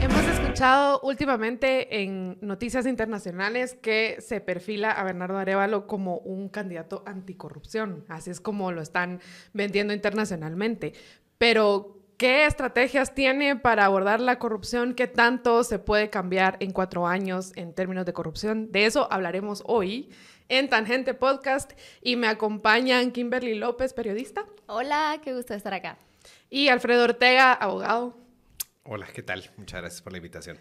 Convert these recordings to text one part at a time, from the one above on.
Hemos escuchado últimamente en noticias internacionales que se perfila a Bernardo Arevalo como un candidato anticorrupción. Así es como lo están vendiendo internacionalmente. Pero, ¿qué estrategias tiene para abordar la corrupción? ¿Qué tanto se puede cambiar en cuatro años en términos de corrupción? De eso hablaremos hoy en Tangente Podcast y me acompañan Kimberly López, periodista. Hola, qué gusto estar acá. Y Alfredo Ortega, abogado. Hola, ¿qué tal? Muchas gracias por la invitación.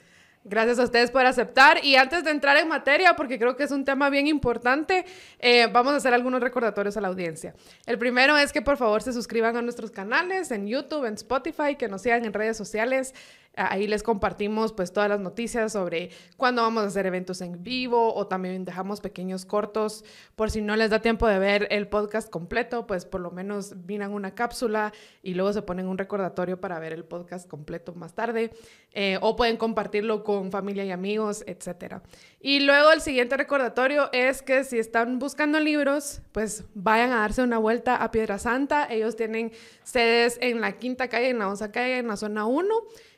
Gracias a ustedes por aceptar. Y antes de entrar en materia, porque creo que es un tema bien importante, eh, vamos a hacer algunos recordatorios a la audiencia. El primero es que por favor se suscriban a nuestros canales en YouTube, en Spotify, que nos sigan en redes sociales. Ahí les compartimos pues todas las noticias sobre cuándo vamos a hacer eventos en vivo o también dejamos pequeños cortos por si no les da tiempo de ver el podcast completo, pues por lo menos vinan una cápsula y luego se ponen un recordatorio para ver el podcast completo más tarde eh, o pueden compartirlo con familia y amigos, etc. Y luego el siguiente recordatorio es que si están buscando libros, pues vayan a darse una vuelta a Piedra Santa. Ellos tienen sedes en la Quinta Calle, en la Onza Calle, en la Zona 1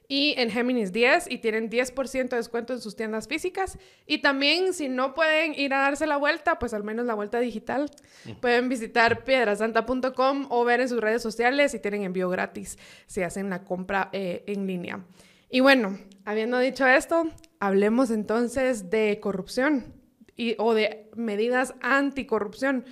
y en Géminis 10 y tienen 10% de descuento en sus tiendas físicas. Y también si no pueden ir a darse la vuelta, pues al menos la vuelta digital, pueden visitar piedrasanta.com o ver en sus redes sociales y tienen envío gratis si hacen la compra eh, en línea. Y bueno, habiendo dicho esto, hablemos entonces de corrupción y, o de medidas anticorrupción.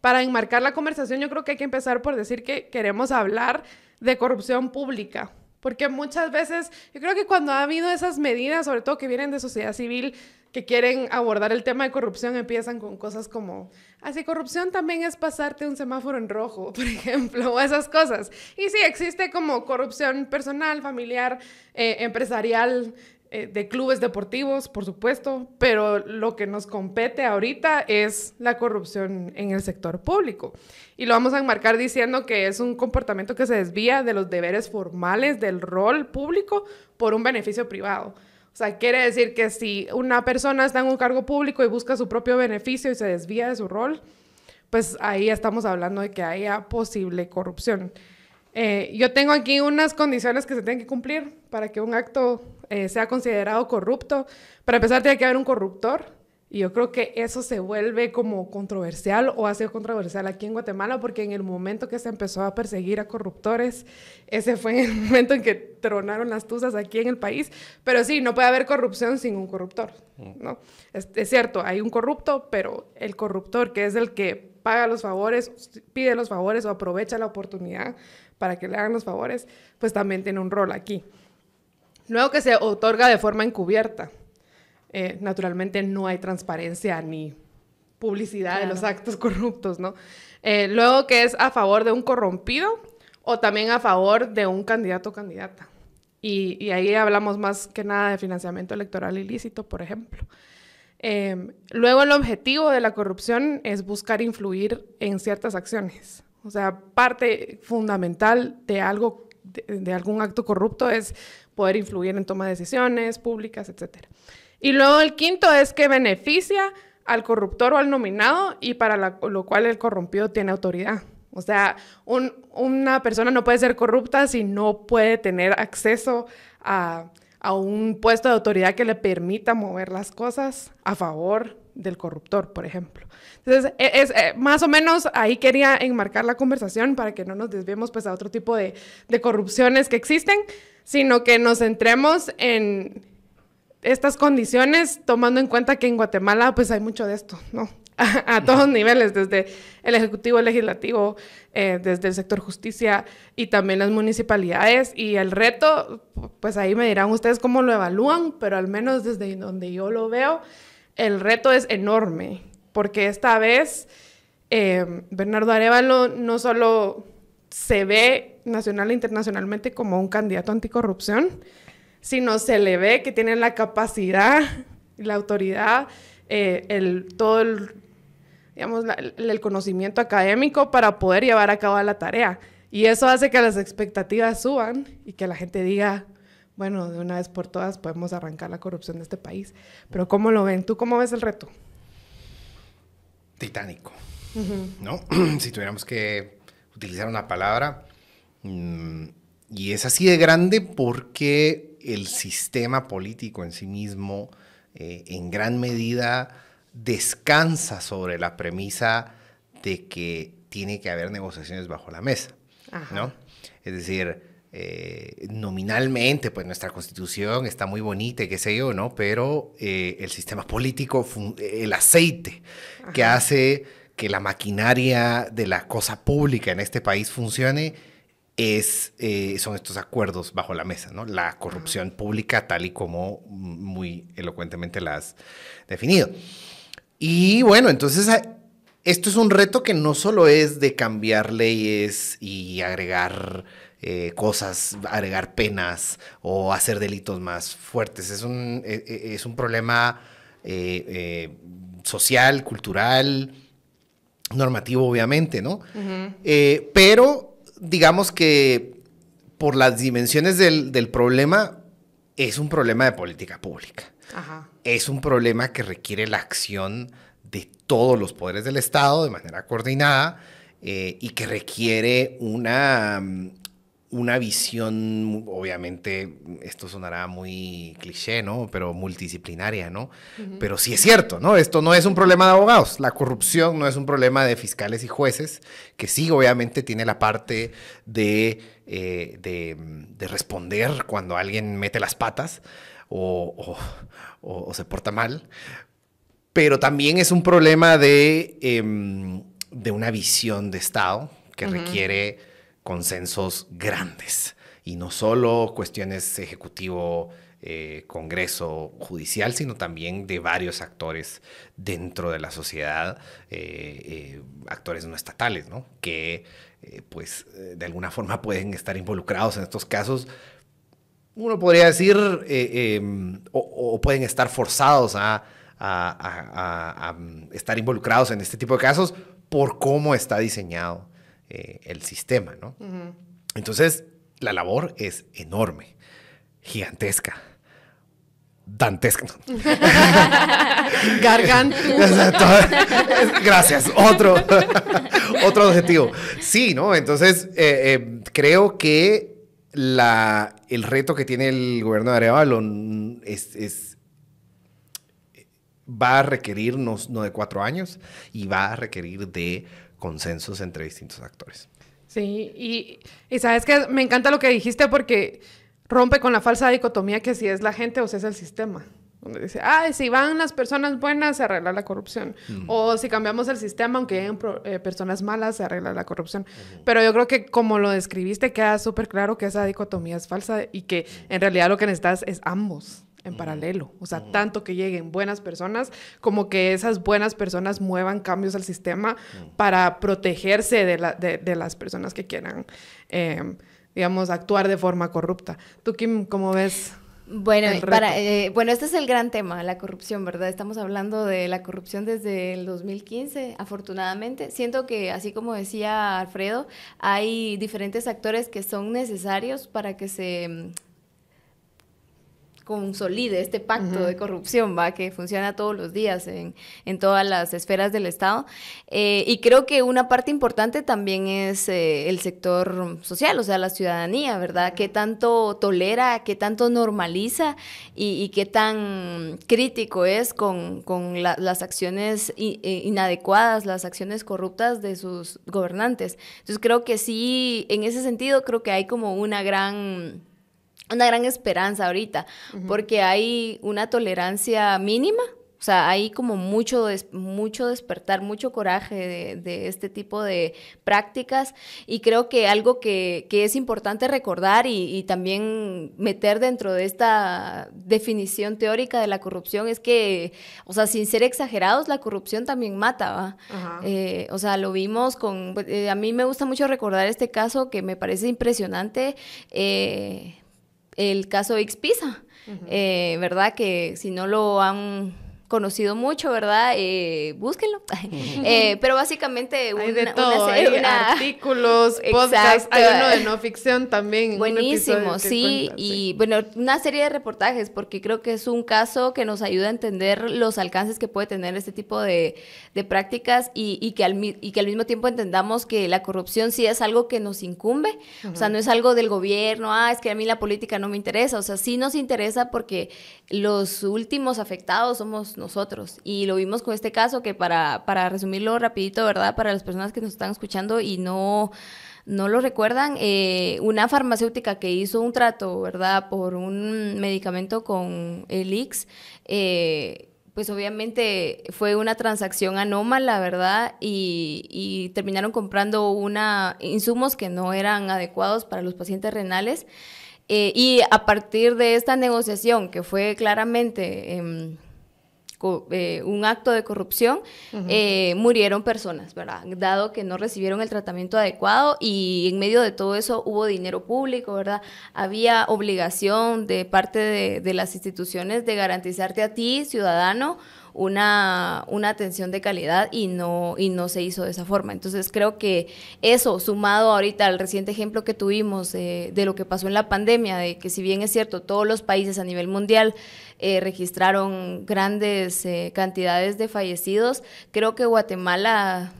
Para enmarcar la conversación, yo creo que hay que empezar por decir que queremos hablar de corrupción pública porque muchas veces, yo creo que cuando ha habido esas medidas, sobre todo que vienen de sociedad civil, que quieren abordar el tema de corrupción, empiezan con cosas como, así ah, corrupción también es pasarte un semáforo en rojo, por ejemplo, o esas cosas. Y sí, existe como corrupción personal, familiar, eh, empresarial, eh, de clubes deportivos, por supuesto, pero lo que nos compete ahorita es la corrupción en el sector público. Y lo vamos a enmarcar diciendo que es un comportamiento que se desvía de los deberes formales del rol público por un beneficio privado. O sea, quiere decir que si una persona está en un cargo público y busca su propio beneficio y se desvía de su rol, pues ahí estamos hablando de que haya posible corrupción. Eh, yo tengo aquí unas condiciones que se tienen que cumplir para que un acto eh, sea considerado corrupto. Para empezar, tiene que haber un corruptor. Y yo creo que eso se vuelve como controversial o ha sido controversial aquí en Guatemala porque en el momento que se empezó a perseguir a corruptores, ese fue el momento en que tronaron las tuzas aquí en el país. Pero sí, no puede haber corrupción sin un corruptor, mm. ¿no? es cierto, hay un corrupto, pero el corruptor que es el que paga los favores, pide los favores o aprovecha la oportunidad para que le hagan los favores, pues también tiene un rol aquí luego que se otorga de forma encubierta. Eh, naturalmente no hay transparencia ni publicidad de los actos corruptos, ¿no? Eh, luego que es a favor de un corrompido o también a favor de un candidato o candidata. Y, ahí hablamos más que nada de financiamiento electoral ilícito, por ejemplo. Em, luego el objetivo de la corrupción es buscar influir en ciertas acciones. O sea, parte fundamental de algo, de algún acto corrupto es poder influir en toma de decisiones públicas, etc. Y luego el quinto es que beneficia al corruptor o al nominado y para lo cual el corrompido tiene autoridad. O sea, una persona no puede ser corrupta si no puede tener acceso a, un puesto de autoridad que le permita mover las cosas a favor del corruptor, por ejemplo. Entonces, e, eh, más o menos ahí quería enmarcar la conversación para que no nos desviemos pues a otro tipo de, de corrupciones que existen sino que nos centremos en estas condiciones, tomando en cuenta que en Guatemala pues hay mucho de esto, ¿no? A, todos niveles, desde el Ejecutivo, Legislativo, eh, desde el sector justicia y también las municipalidades. Y el reto, pues ahí me dirán ustedes cómo lo evalúan, pero al menos desde donde yo lo veo, el reto es enorme, porque esta vez eh, Bernardo Arevalo no solo se ve nacional e internacionalmente como un candidato anticorrupción, sino se le ve que tiene la capacidad, la autoridad, eh, el, todo el, digamos, el conocimiento académico para poder llevar a cabo la tarea. Y eso hace que las expectativas suban y que la gente diga, bueno, de una vez por todas podemos arrancar la corrupción de este país. Pero ¿cómo lo ven? ¿Tú cómo ves el reto? Titánico. ¿No? si tuviéramos que utilizar una palabra, Mm, y es así de grande porque el sistema político en sí mismo eh, en gran medida descansa sobre la premisa de que tiene que haber negociaciones bajo la mesa, ¿no? Es decir, eh, nominalmente, pues nuestra constitución está muy bonita, qué sé yo, ¿no? Pero eh, el sistema político, el aceite que hace que la maquinaria de la cosa pública en este país funcione, es, eh, son estos acuerdos bajo la mesa, ¿no? La corrupción pública tal y como muy elocuentemente la has definido. Y bueno, entonces ah, esto es un reto que no solo es de cambiar leyes y agregar eh, cosas, agregar penas o hacer delitos más fuertes, es un, e, e, es un problema eh, social, cultural, normativo obviamente, ¿no? pero digamos que por las dimensiones del, problema, es un problema de política pública. Ajá. Es un problema que requiere la acción de todos los poderes del Estado de manera coordinada eh, y que requiere una, mm, una visión, obviamente, esto sonará muy cliché, ¿no? Pero multidisciplinaria, ¿no? Pero sí es cierto, ¿no? Esto no es un problema de abogados. La corrupción no es un problema de fiscales y jueces, que sí, obviamente, tiene la parte de, eh, de, responder cuando alguien mete las patas o, se porta mal. Pero también es un problema de, em, de una visión de Estado que requiere consensos grandes y no solo cuestiones ejecutivo, eh, Congreso, judicial, sino también de varios actores dentro de la sociedad, eh, eh, actores no estatales, ¿no? que pues de alguna forma pueden estar involucrados en estos casos. Uno podría decir, em, o, pueden estar forzados a mm, estar involucrados en este tipo de casos por cómo está diseñado eh, el sistema, ¿no? Entonces, la labor es enorme, gigantesca dantesca. Garganta. Gracias. Otro, otro objetivo. Sí, ¿no? Entonces, eh, eh, creo que la, el reto que tiene el gobierno de Arevalo es, va a requerir no de cuatro años y va a requerir de consensos entre distintos actores. Sí, y, sabes que me encanta lo que dijiste porque rompe con la falsa dicotomía que si es la gente o si es el sistema. Donde dice, ah, si van las personas buenas, se arregla la corrupción. O si cambiamos el sistema, aunque hayan eh, personas malas, se arregla la corrupción. Pero yo creo que como lo describiste, queda súper claro que esa dicotomía es falsa y que en realidad lo que necesitas es ambos en paralelo. O sea, tanto que lleguen buenas personas como que esas buenas personas muevan cambios al sistema para protegerse de, las personas que quieran, eh, digamos, actuar de forma corrupta. ¿Tú, Kim, cómo ves? Bueno, para, eh, bueno, este es el gran tema, la corrupción, ¿verdad? Estamos hablando de la corrupción desde el 2015, afortunadamente. Siento que, así como decía Alfredo, hay diferentes actores que son necesarios para que se mm, consolide este pacto de corrupción, ¿va? que funciona todos los días en, todas las esferas del Estado. Eh, y creo que una parte importante también es eh, el sector social, o sea, la ciudadanía, ¿verdad? ¿Qué tanto tolera, qué tanto normaliza y, qué tan crítico es con, las acciones eh, inadecuadas, las acciones corruptas de sus gobernantes? Entonces creo que sí, en ese sentido, creo que hay como una gran una gran esperanza ahorita, porque hay una tolerancia mínima, o sea, hay como mucho, mucho despertar, mucho coraje de, este tipo de prácticas y creo que algo que, es importante recordar y, también meter dentro de esta definición teórica de la corrupción es que, o sea, sin ser exagerados, la corrupción también mata, ¿va? Eh, o sea, lo vimos con... Eh, a mí me gusta mucho recordar este caso que me parece impresionante. Eh, el caso X-Pisa, eh, ¿verdad? Que si no lo han conocido mucho, ¿verdad? Eh, búsquenlo. Eh, pero básicamente una, serie de ah, artículos, podcasts, hay uno de no ficción también. Buenísimo, sí, y bueno, una serie de reportajes, porque creo que es un caso que nos ayuda a entender los alcances que puede tener este tipo de, prácticas y, que al, y que al mismo tiempo entendamos que la corrupción sí es algo que nos incumbe, o sea, no es algo del gobierno, ah, es que a mí la política no me interesa, o sea, sí nos interesa porque los últimos afectados somos nosotros. Y lo vimos con este caso que para, para resumirlo rapidito, ¿verdad? Para las personas que nos están escuchando y no, no lo recuerdan, eh, una farmacéutica que hizo un trato, ¿verdad? Por un medicamento con el eh, pues obviamente fue una transacción anómala, ¿verdad? Y, terminaron comprando una, insumos que no eran adecuados para los pacientes renales. Eh, y a partir de esta negociación, que fue claramente em, eh, un acto de corrupción, eh, murieron personas, ¿verdad? Dado que no recibieron el tratamiento adecuado y en medio de todo eso hubo dinero público, ¿verdad? Había obligación de parte de las instituciones de garantizarte a ti, ciudadano, una, una atención de calidad y no, y no se hizo de esa forma. Entonces creo que eso, sumado ahorita al reciente ejemplo que tuvimos eh, de, lo que pasó en la pandemia, de que si bien es cierto, todos los países a nivel mundial eh, registraron grandes eh, cantidades de fallecidos, creo que Guatemala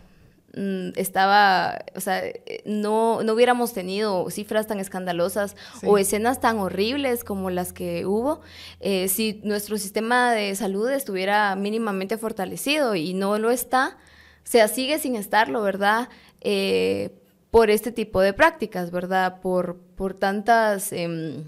Mm, estaba, o sea, eh, no, no hubiéramos tenido cifras tan escandalosas o escenas tan horribles como las que hubo eh, si nuestro sistema de salud estuviera mínimamente fortalecido y no lo está, o sea, sigue sin estarlo, ¿verdad? Eh, por este tipo de prácticas, ¿verdad? Por, por tantas... Em,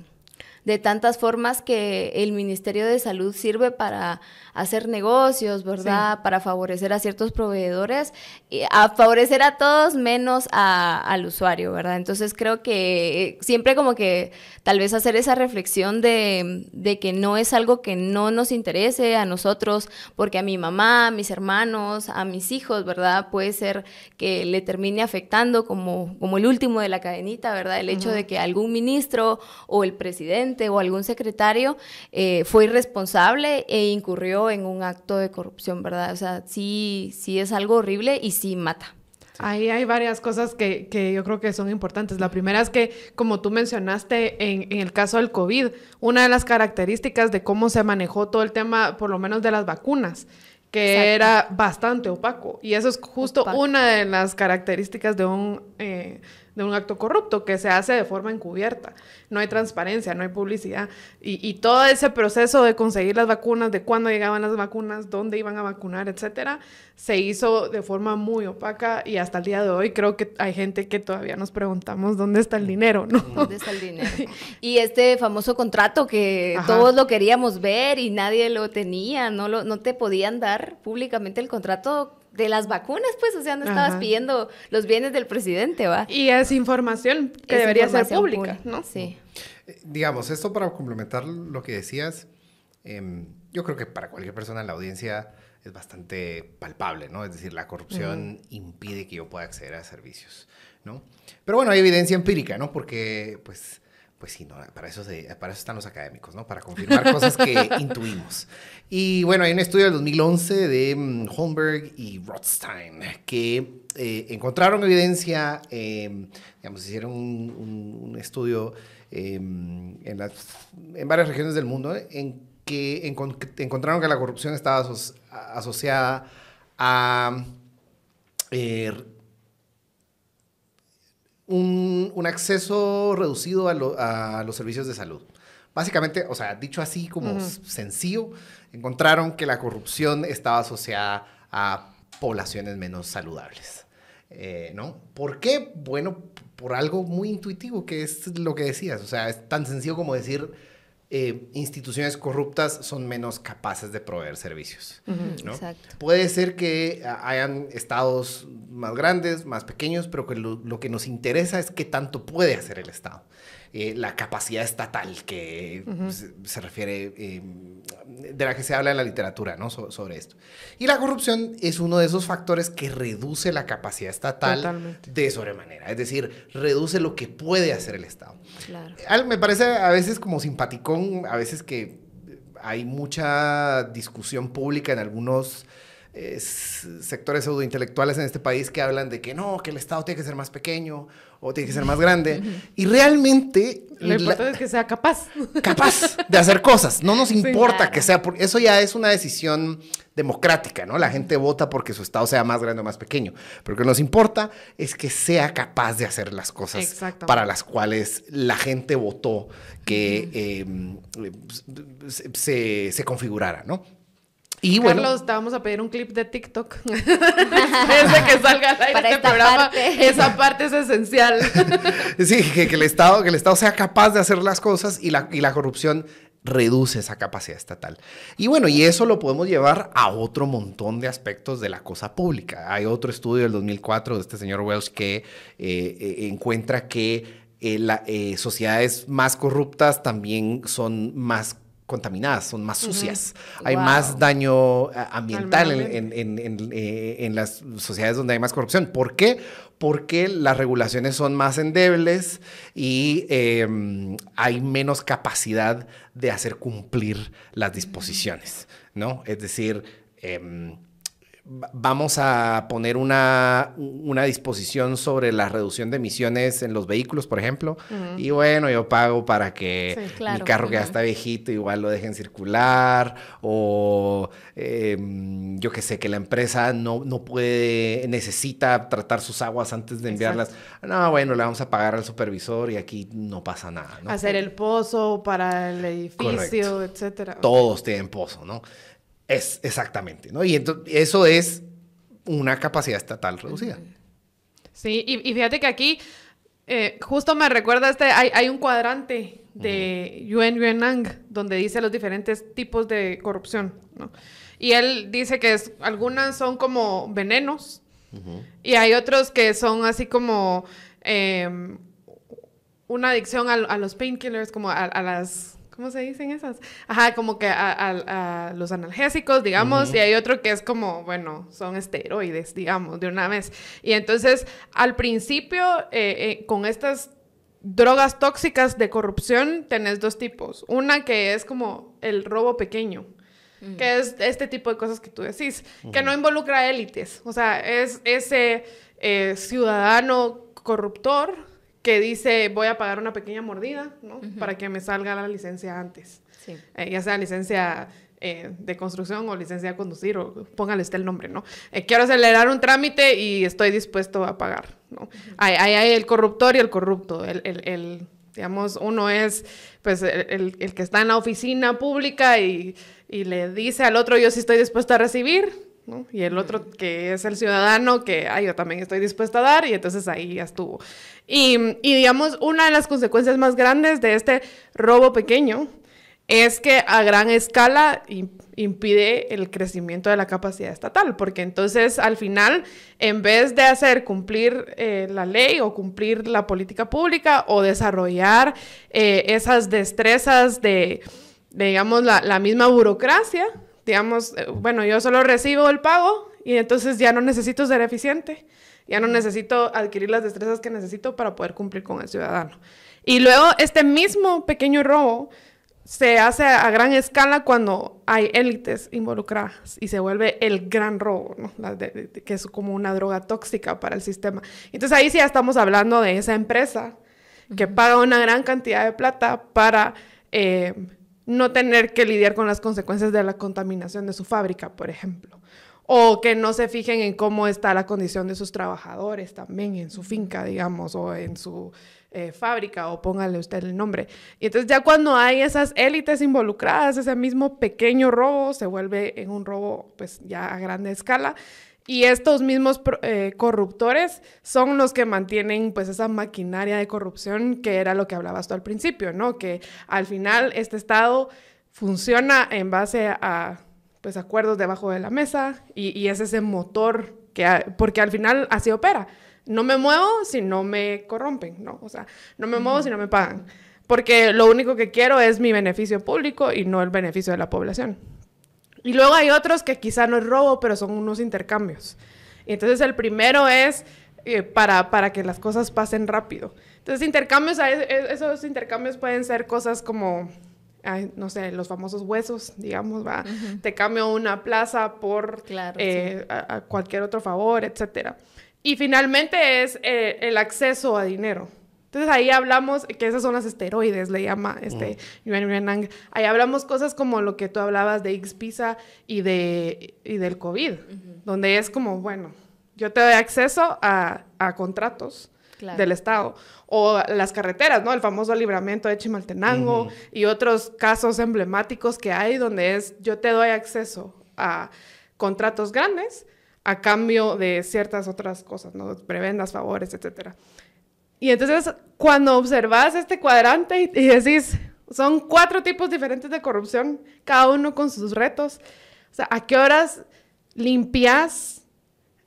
de tantas formas que el Ministerio de Salud sirve para hacer negocios, ¿verdad? Para favorecer a ciertos proveedores, y a favorecer a todos menos al usuario, ¿verdad? Entonces creo que eh, siempre como que tal vez hacer esa reflexión de, que no es algo que no nos interese a nosotros, porque a mi mamá, a mis hermanos, a mis hijos, ¿verdad? Puede ser que le termine afectando como, como el último de la cadenita, ¿verdad? El hecho de que algún ministro o el presidente o algún secretario eh, fue irresponsable e incurrió en un acto de corrupción, ¿verdad? O sea, sí, sí es algo horrible y sí mata. Ahí hay varias cosas que, yo creo que son importantes. La primera es que, como tú mencionaste en, el caso del COVID, una de las características de cómo se manejó todo el tema, por lo menos de las vacunas, que era bastante opaco. Y eso es justo una de las características de un... Eh, de un acto corrupto que se hace de forma encubierta. No hay transparencia, no hay publicidad. Y, todo ese proceso de conseguir las vacunas, de cuándo llegaban las vacunas, dónde iban a vacunar, etcétera, se hizo de forma muy opaca y hasta el día de hoy creo que hay gente que todavía nos preguntamos dónde está el dinero, ¿no? ¿Dónde está el dinero? Y este famoso contrato que todos lo queríamos ver y nadie lo tenía, no, lo, no te podían dar públicamente el contrato de las vacunas, pues, o sea, no estabas pidiendo los bienes del presidente, ¿va? Y es información que debería ser pública, ¿no? Sí. Eh, digamos, esto para complementar lo que decías, em, yo creo que para cualquier persona en la audiencia es bastante palpable, ¿no? Es decir, la corrupción impide que yo pueda acceder a servicios, ¿no? Pero bueno, hay evidencia empírica, ¿no? Porque, pues, pues sí, para, eso para están los académicos, ¿no? Para confirmar cosas que intuimos. Y bueno, hay un estudio del 2011 de mm, Holmberg y Rothstein que eh, encontraron evidencia, em, digamos, hicieron un, estudio em, en, varias regiones del mundo en que encontraron que la corrupción estaba asociada a... Eh, un, acceso reducido a, los servicios de salud. Básicamente, o sea, dicho así como sencillo, encontraron que la corrupción estaba asociada a poblaciones menos saludables. Eh, ¿No? ¿Por qué? Bueno, por algo muy intuitivo, que es lo que decías. O sea, es tan sencillo como decir, eh, instituciones corruptas son menos capaces de proveer servicios. Puede ser que hayan estados más grandes, más pequeños, pero que lo, que nos interesa es qué tanto puede hacer el Estado. Eh, la capacidad estatal que pues, se, refiere, eh, de la que se habla en la literatura, ¿no? sobre esto. Y la corrupción es uno de esos factores que reduce la capacidad estatal de sobremanera, es decir, reduce lo que puede hacer el Estado. me parece a veces como simpaticón, a veces que hay mucha discusión pública en algunos sectores intelectuales en este país que hablan de que no, que el Estado tiene que ser más pequeño o tiene que ser más grande. y realmente... Lo importante es que sea capaz. Capaz de hacer cosas. No nos importa que sea... eso ya es una decisión democrática, ¿no? La gente vota porque su Estado sea más grande o más pequeño. Pero lo que nos importa es que sea capaz de hacer las cosas para las cuales la gente votó que em, eh, pues, se configurara, ¿no? bueno, Carlos, te vamos a pedir un clip de TikTok. Desde que salga este programa. Esa parte es esencial. sí, que, el Estado, que el Estado sea capaz de hacer las cosas y la, corrupción reduce esa capacidad estatal. Y bueno, y eso lo podemos llevar a otro montón de aspectos de la cosa pública. Hay otro estudio del 2004 de este señor Wells que eh, eh, encuentra que eh, las sociedades más corruptas también son más contaminadas, son más sucias, hay más daño eh, ambiental eh, en, las sociedades donde hay más corrupción. ¿Por qué? Porque las regulaciones son más endebles y em, hay menos capacidad de hacer cumplir las disposiciones, ¿no? Es decir... Em, vamos a poner una, disposición sobre la reducción de emisiones en los vehículos, por ejemplo. Y bueno, yo pago para que mi carro que ya está viejito igual lo dejen circular o em, yo que sé, que la empresa no, puede, necesita tratar sus aguas antes de enviarlas. No, bueno, le vamos a pagar al supervisor y aquí no pasa nada. Hacer el pozo para el edificio, etcétera. Todos tienen pozo, ¿no? Es exactamente, ¿no? Y entonces, eso es una capacidad estatal reducida. Sí, y, fíjate que aquí eh, justo me recuerda este, hay, hay un cuadrante de Yuan Yuen Yuenang donde dice los diferentes tipos de corrupción, ¿no? Y él dice que algunas son como venenos y hay otros que son así como em, una adicción a, los painkillers, como a, a las ¿cómo se dicen esas? Ajá, como que a, los analgésicos, digamos, y hay otro que es como, bueno, son esteroides, digamos, de una vez. Y entonces, al principio, eh, eh, con estas drogas tóxicas de corrupción, tenés dos tipos. Una que es como el robo pequeño, mm. que es este tipo de cosas que tú decís, que no involucra élites, o sea, es ese eh, ciudadano corruptor que dice voy a pagar una pequeña mordida, Para que me salga la licencia antes. Eh, ya sea licencia eh, de construcción o licencia de conducir o póngale usted el nombre, ¿no? Eh, quiero acelerar un trámite y estoy dispuesto a pagar, ¿no? Ahí hay, el corruptor y el corrupto, el, digamos, uno es pues el, que está en la oficina pública y, y le dice al otro yo sí estoy dispuesto a recibir y el otro que es el ciudadano que, yo también estoy dispuesta a dar y entonces ahí ya estuvo. Y, digamos, una de las consecuencias más grandes de este robo pequeño es que a gran escala impide el crecimiento de la capacidad estatal, porque entonces al final, en vez de hacer cumplir eh, la ley o cumplir la política pública o desarrollar eh, esas destrezas de, digamos, la misma burocracia, digamos, eh, bueno, yo solo recibo el pago y entonces ya no necesito ser eficiente, ya no necesito adquirir las destrezas que necesito para poder cumplir con el ciudadano. Y luego este mismo pequeño robo se hace a gran escala cuando hay élites involucradas y se vuelve el gran robo, que es como una droga tóxica para el sistema. Entonces ahí sí ya estamos hablando de esa empresa que paga una gran cantidad de plata para... Eh, no tener que lidiar con las consecuencias de la contaminación de su fábrica, por ejemplo. O que no se fijen en cómo está la condición de sus trabajadores también en su finca, digamos, o en su eh, fábrica, o póngale usted el nombre. Y entonces ya cuando hay esas élites involucradas, ese mismo pequeño robo se vuelve en un robo pues ya a grande escala y estos mismos eh, corruptores son los que mantienen pues esa maquinaria de corrupción que era lo que hablabas tú al principio, ¿no? Que al final este Estado funciona en base a pues acuerdos debajo de la mesa y, es ese motor que, porque al final así opera. No me muevo si no me corrompen, ¿no? O sea, no me muevo si no me pagan. Porque lo único que quiero es mi beneficio público y no el beneficio de la población. Y luego hay otros que quizá no es robo, pero son unos intercambios. Y entonces el primero es eh, para, que las cosas pasen rápido. Entonces intercambios, e, esos intercambios pueden ser cosas como, no sé, los famosos huesos, digamos, va. Te cambio una plaza por eh, cualquier otro favor, etcétera. Y finalmente es eh, el acceso a dinero. Entonces ahí hablamos, que esas son las esteroides, le llama este Ahí hablamos cosas como lo que tú hablabas de X-Pisa y, de, y del COVID, donde es como, bueno, yo te doy acceso a, a contratos del Estado o las carreteras, ¿no? El famoso libramiento de Chimaltenango y otros casos emblemáticos que hay donde es, yo te doy acceso a contratos grandes a cambio de ciertas otras cosas, ¿no? Prebendas, favores, etcétera. Y entonces, cuando observas este cuadrante y, decís, son cuatro tipos diferentes de corrupción, cada uno con sus retos. O sea, ¿a qué horas limpias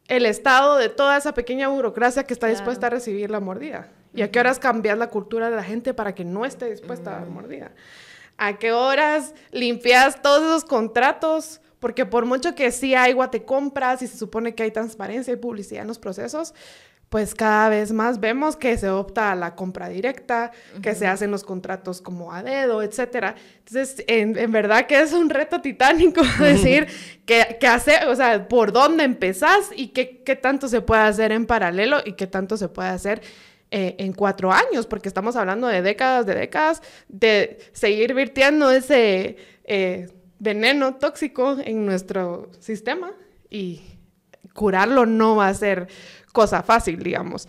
el Estado de toda esa pequeña burocracia que está dispuesta a recibir la mordida? ¿Y a qué horas cambias la cultura de la gente para que no esté dispuesta a la mm. mordida? ¿A qué horas limpias todos esos contratos? Porque por mucho que sí hay compras, y se supone que hay transparencia y publicidad en los procesos, pues cada vez más vemos que se opta a la compra directa, que se hacen los contratos como a dedo, etc. Entonces, en, verdad que es un reto titánico decir qué, hacer, o sea, por dónde empezás y qué, tanto se puede hacer en paralelo y qué tanto se puede hacer eh, en cuatro años, porque estamos hablando de décadas, de décadas, de seguir virtiendo ese eh, veneno tóxico en nuestro sistema y curarlo no va a ser cosa fácil, digamos.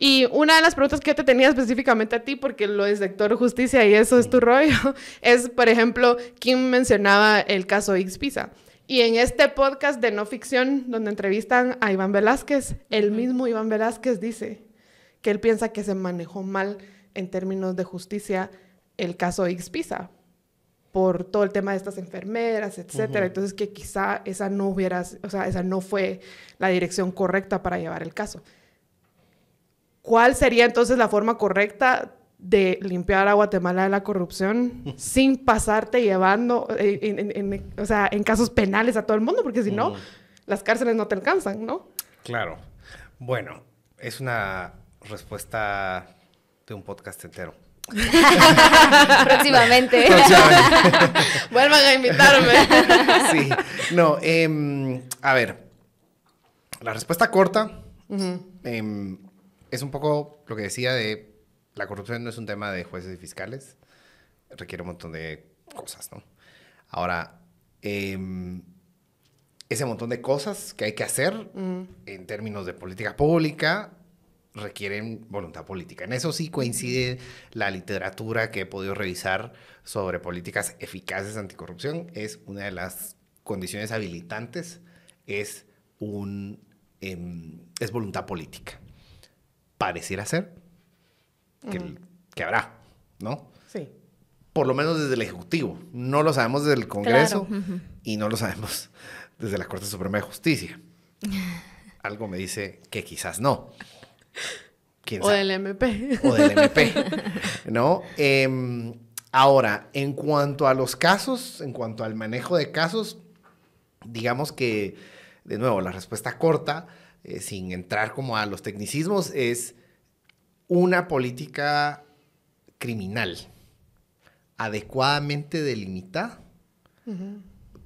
Y una de las preguntas que yo te tenía específicamente a ti, porque lo es sector justicia y eso es tu rollo, es, por ejemplo, ¿quién mencionaba el caso X Pisa? Y en este podcast de no ficción, donde entrevistan a Iván Velázquez, el mismo Iván Velázquez dice que él piensa que se manejó mal en términos de justicia el caso X Pisa, por todo el tema de estas enfermeras, etcétera. Entonces que quizá esa no hubiera, o sea, esa no fue la dirección correcta para llevar el caso. ¿Cuál sería entonces la forma correcta de limpiar a Guatemala de la corrupción sin pasarte llevando, eh, en, o sea, en casos penales a todo el mundo? Porque si no, las cárceles no te alcanzan, ¿no? Claro. Bueno, es una respuesta de un podcast entero. Próximamente. Vuelvan a invitarme. sí. No, em, a ver. La respuesta corta em, es un poco lo que decía de la corrupción no es un tema de jueces y fiscales. Requiere un montón de cosas, ¿no? Ahora, em, ese montón de cosas que hay que hacer en términos de política pública requieren voluntad política. En eso sí coincide la literatura que he podido revisar sobre políticas eficaces anticorrupción. Es una de las condiciones habilitantes, es, un, em, es voluntad política. Pareciera ser que, habrá, ¿no? Sí. Por lo menos desde el Ejecutivo. No lo sabemos desde el Congreso y no lo sabemos desde la Corte Suprema de Justicia. Algo me dice que quizás no o del MP. O del MP, ¿no? Em, ahora, en cuanto a los casos, en cuanto al manejo de casos, digamos que, de nuevo, la respuesta corta, eh, sin entrar como a los tecnicismos, es una política criminal adecuadamente delimitada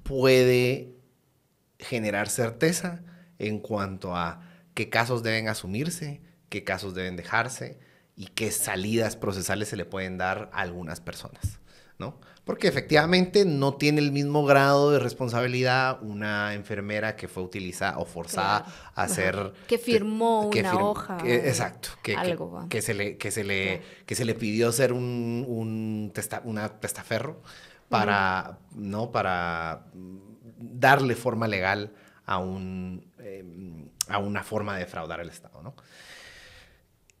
puede generar certeza en cuanto a qué casos deben asumirse, qué casos deben dejarse y qué salidas procesales se le pueden dar a algunas personas, ¿no? Porque efectivamente no tiene el mismo grado de responsabilidad una enfermera que fue utilizada o forzada a hacer... Que firmó una hoja. exacto. que, se le, que, se le, que se le pidió hacer un, un una testaferro para, ¿no? para darle forma legal a, un, em, a una forma de defraudar al Estado, ¿no?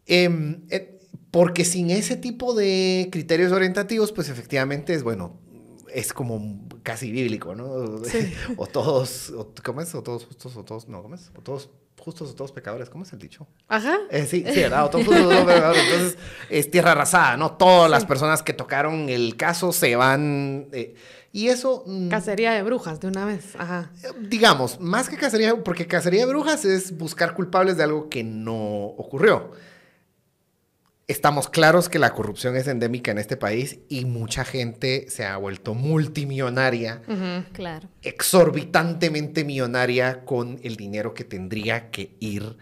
Em, eh, porque sin ese tipo de criterios orientativos, pues efectivamente es bueno, es como casi bíblico, ¿no? o todos, o, ¿cómo es? O todos justos, o todos, no, ¿cómo O todos justos o todos pecadores, ¿cómo es el dicho? Ajá. Eh, sí, sí, ¿verdad? O todos justos Entonces, es tierra arrasada, ¿no? Todas las personas que tocaron el caso se van. Eh, y eso. Mm, cacería de brujas, de una vez. Ajá. Digamos, más que cacería, porque cacería de brujas es buscar culpables de algo que no ocurrió. Estamos claros que la corrupción es endémica en este país y mucha gente se ha vuelto multimillonaria, claro. exorbitantemente millonaria con el dinero que tendría que ir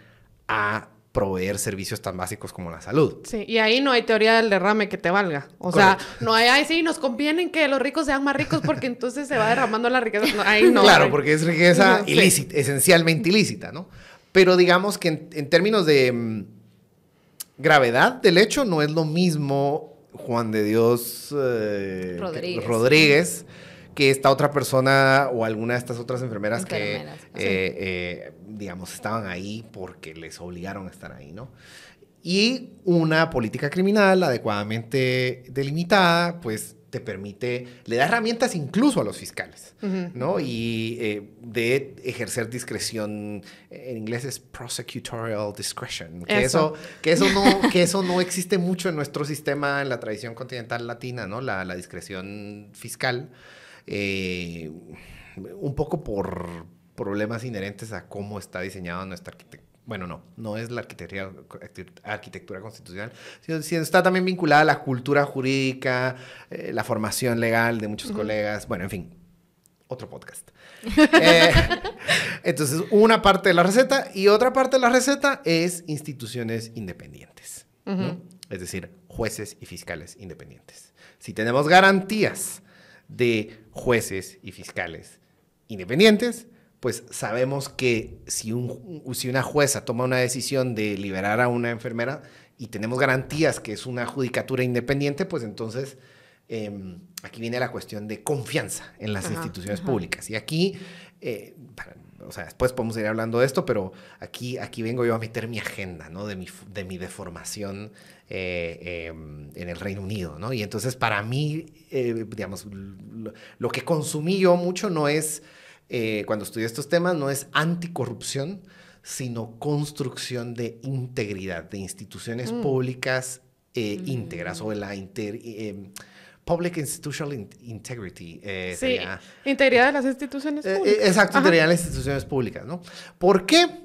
a proveer servicios tan básicos como la salud. Sí, y ahí no hay teoría del derrame que te valga. O sea, no hay, ahí sí, nos conviene que los ricos sean más ricos porque entonces se va derramando la riqueza. Claro, porque es riqueza ilícita, esencialmente ilícita, ¿no? Pero digamos que en términos de mm, gravedad del hecho no es lo mismo Juan de Dios eh, Rodríguez. Que, esta otra persona o alguna de estas otras enfermeras, que, eh, eh, digamos, estaban ahí porque les obligaron a estar ahí, ¿no? Y una política criminal adecuadamente delimitada, pues te permite, le da herramientas incluso a los fiscales, ¿no? Y eh, de ejercer discreción, eh, en inglés es prosecutorial discretion, que eso, que, eso no, que eso no existe mucho en nuestro sistema, en la tradición continental latina, ¿no? La, discreción fiscal, eh, un poco por problemas inherentes a cómo está diseñada nuestra arquitectura bueno, no, no es la arquitectura, constitucional, sino, está también vinculada a la cultura jurídica, eh, la formación legal de muchos colegas, bueno, en fin, otro podcast. Eh, entonces, una parte de la receta y otra parte de la receta es instituciones independientes, es decir, jueces y fiscales independientes. Si tenemos garantías de jueces y fiscales independientes, pues sabemos que si, un, si una jueza toma una decisión de liberar a una enfermera y tenemos garantías que es una judicatura independiente, pues entonces em, aquí viene la cuestión de confianza en las instituciones públicas. Y aquí, eh, o sea, después podemos ir hablando de esto, pero aquí, aquí vengo yo a meter mi agenda, ¿no? De mi, deformación eh, em, en el Reino Unido, ¿no? Y entonces para mí, eh, digamos, lo que consumí yo mucho no es... Eh, cuando estudié estos temas, no es anticorrupción, sino construcción de integridad de instituciones mm. públicas eh, mm. íntegras o la em, Public Institutional Integrity. Eh, sí, integridad de las instituciones públicas. exacto, integridad de las instituciones públicas, ¿no? ¿Por qué?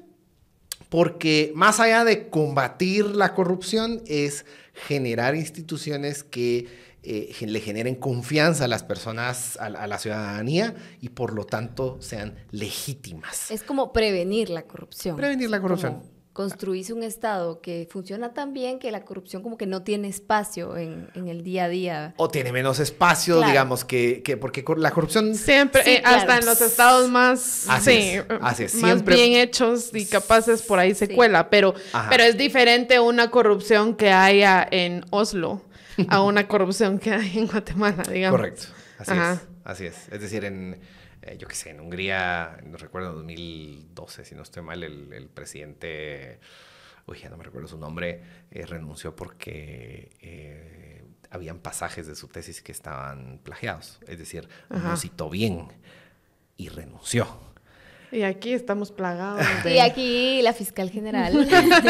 porque más allá de combatir la corrupción es generar instituciones que eh, le generen confianza a las personas, a, la ciudadanía y por lo tanto sean legítimas. Es como prevenir la corrupción. Prevenir la corrupción. construirse construís un Estado que funciona tan bien que la corrupción como que no tiene espacio en, el día a día. O tiene menos espacio, digamos, que, que, porque la corrupción... Siempre, eh, hasta en los estados más, bien hechos y capaces, por ahí se cuela, pero, pero es diferente una corrupción que haya en Oslo a una corrupción que hay en Guatemala, digamos. Correcto, así es. Así es. Es decir, en, eh, yo qué sé, en Hungría, no recuerdo, en 2012, si no estoy mal, el, el presidente, uy, ya no me recuerdo su nombre, eh, renunció porque eh, habían pasajes de su tesis que estaban plagiados. Es decir, lo citó bien y renunció. Y aquí estamos plagados. Y aquí la fiscal general.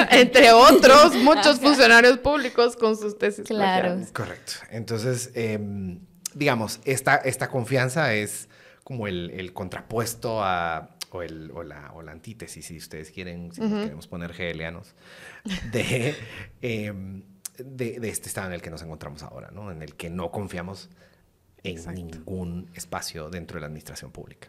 Entre otros, muchos funcionarios públicos con sus tesis. Claro. Correcto. Entonces, em, digamos, esta, esta confianza es como el, contrapuesto a, o, el, o, la, o, la, antítesis, si ustedes quieren, si queremos poner gelianos, em, de, de, este estado en el que nos encontramos ahora, ¿no? En el que no confiamos en ningún espacio dentro de la administración pública.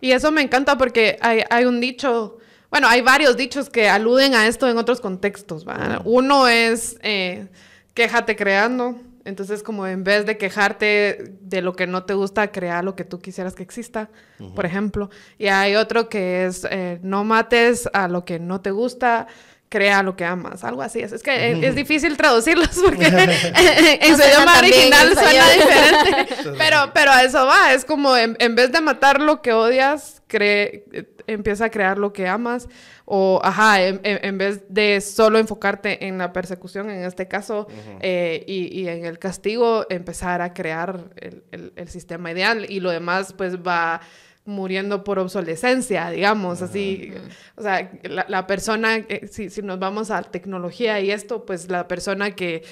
Y eso me encanta porque hay, un dicho, bueno, hay varios dichos que aluden a esto en otros contextos. Uno es eh, quéjate creando. Entonces, como en vez de quejarte de lo que no te gusta, crea lo que tú quisieras que exista, por ejemplo. Y hay otro que es eh, no mates a lo que no te gusta, crea lo que amas, algo así. Es que eh, es, difícil traducirlos porque en su idioma original suena diferente. pero, pero a eso va, es como en, vez de matar lo que odias, cree, eh, empieza a crear lo que amas. O, ajá, en, vez de solo enfocarte en la persecución, en este caso, eh, y, en el castigo, empezar a crear el, el sistema ideal y lo demás pues va muriendo por obsolescencia, digamos, así. O sea, la, persona, eh, si, si, nos vamos a tecnología y esto, pues la persona que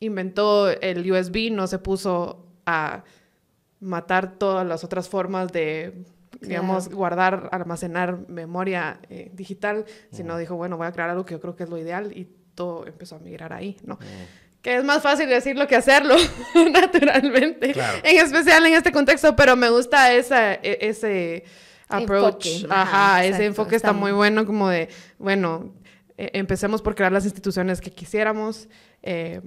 inventó el USB no se puso a matar todas las otras formas de, digamos, guardar, almacenar memoria eh, digital, sino dijo, bueno, voy a crear algo que yo creo que es lo ideal y todo empezó a migrar ahí, ¿no? que es más fácil decirlo que hacerlo, naturalmente, en especial en este contexto, pero me gusta esa, e, ese approach, ajá, ese enfoque está, muy bueno como de, bueno, e, empecemos por crear las instituciones que quisiéramos eh,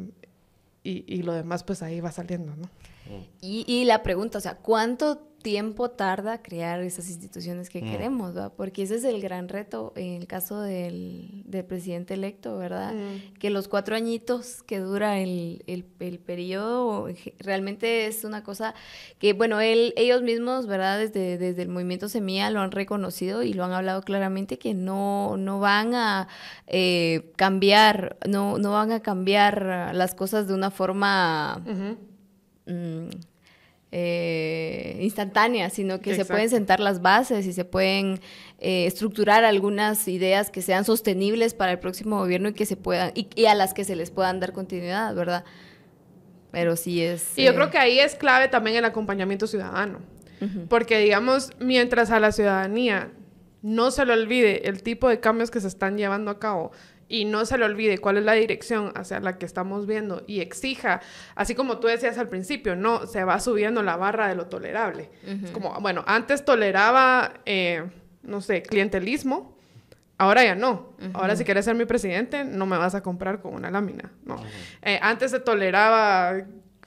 y lo demás pues ahí va saliendo, ¿no? Mm. Y, la pregunta, o sea, ¿cuánto tiempo tarda crear esas instituciones que mm. queremos? Porque ese es el gran reto en el caso del, presidente electo, ¿verdad? Mm. Que los cuatro añitos que dura el, periodo realmente es una cosa que, bueno, ellos mismos, ¿verdad? Desde, desde el movimiento Semilla lo han reconocido y lo han hablado claramente que no, no van a eh, cambiar, no, no van a cambiar las cosas de una forma... Mm, eh, instantáneas, sino que se pueden sentar las bases y se pueden eh, estructurar algunas ideas que sean sostenibles para el próximo gobierno y que se puedan y, a las que se les puedan dar continuidad, ¿verdad? Pero sí es. Y yo eh, creo que ahí es clave también el acompañamiento ciudadano. Porque, digamos, mientras a la ciudadanía no se le olvide el tipo de cambios que se están llevando a cabo y no se le olvide cuál es la dirección hacia la que estamos viendo y exija, así como tú decías al principio, no, se va subiendo la barra de lo tolerable. es como, bueno, antes toleraba, eh, no sé, clientelismo, ahora ya no. Ahora si quieres ser mi presidente, no me vas a comprar con una lámina, ¿no? Eh, antes se toleraba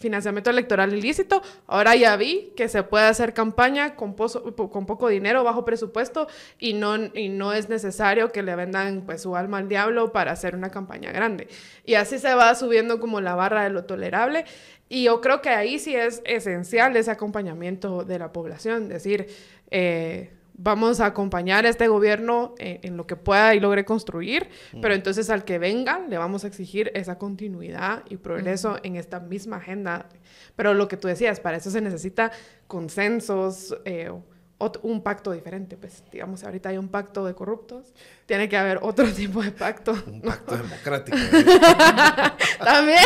financiamiento electoral ilícito. Ahora ya vi que se puede hacer campaña con, poco dinero, bajo presupuesto, y no, y no es necesario que le vendan pues, su alma al diablo para hacer una campaña grande. Y así se va subiendo como la barra de lo tolerable. Y yo creo que ahí sí es esencial ese acompañamiento de la población, decir... Eh, vamos a acompañar a este gobierno eh, en, lo que pueda y logre construir, mm. pero entonces al que venga le vamos a exigir esa continuidad y progreso mm. en esta misma agenda. Pero lo que tú decías, para eso se necesita consensos, eh, un pacto diferente, pues digamos, ahorita hay un pacto de corruptos, tiene que haber otro tipo de pacto. Un pacto democrático. también.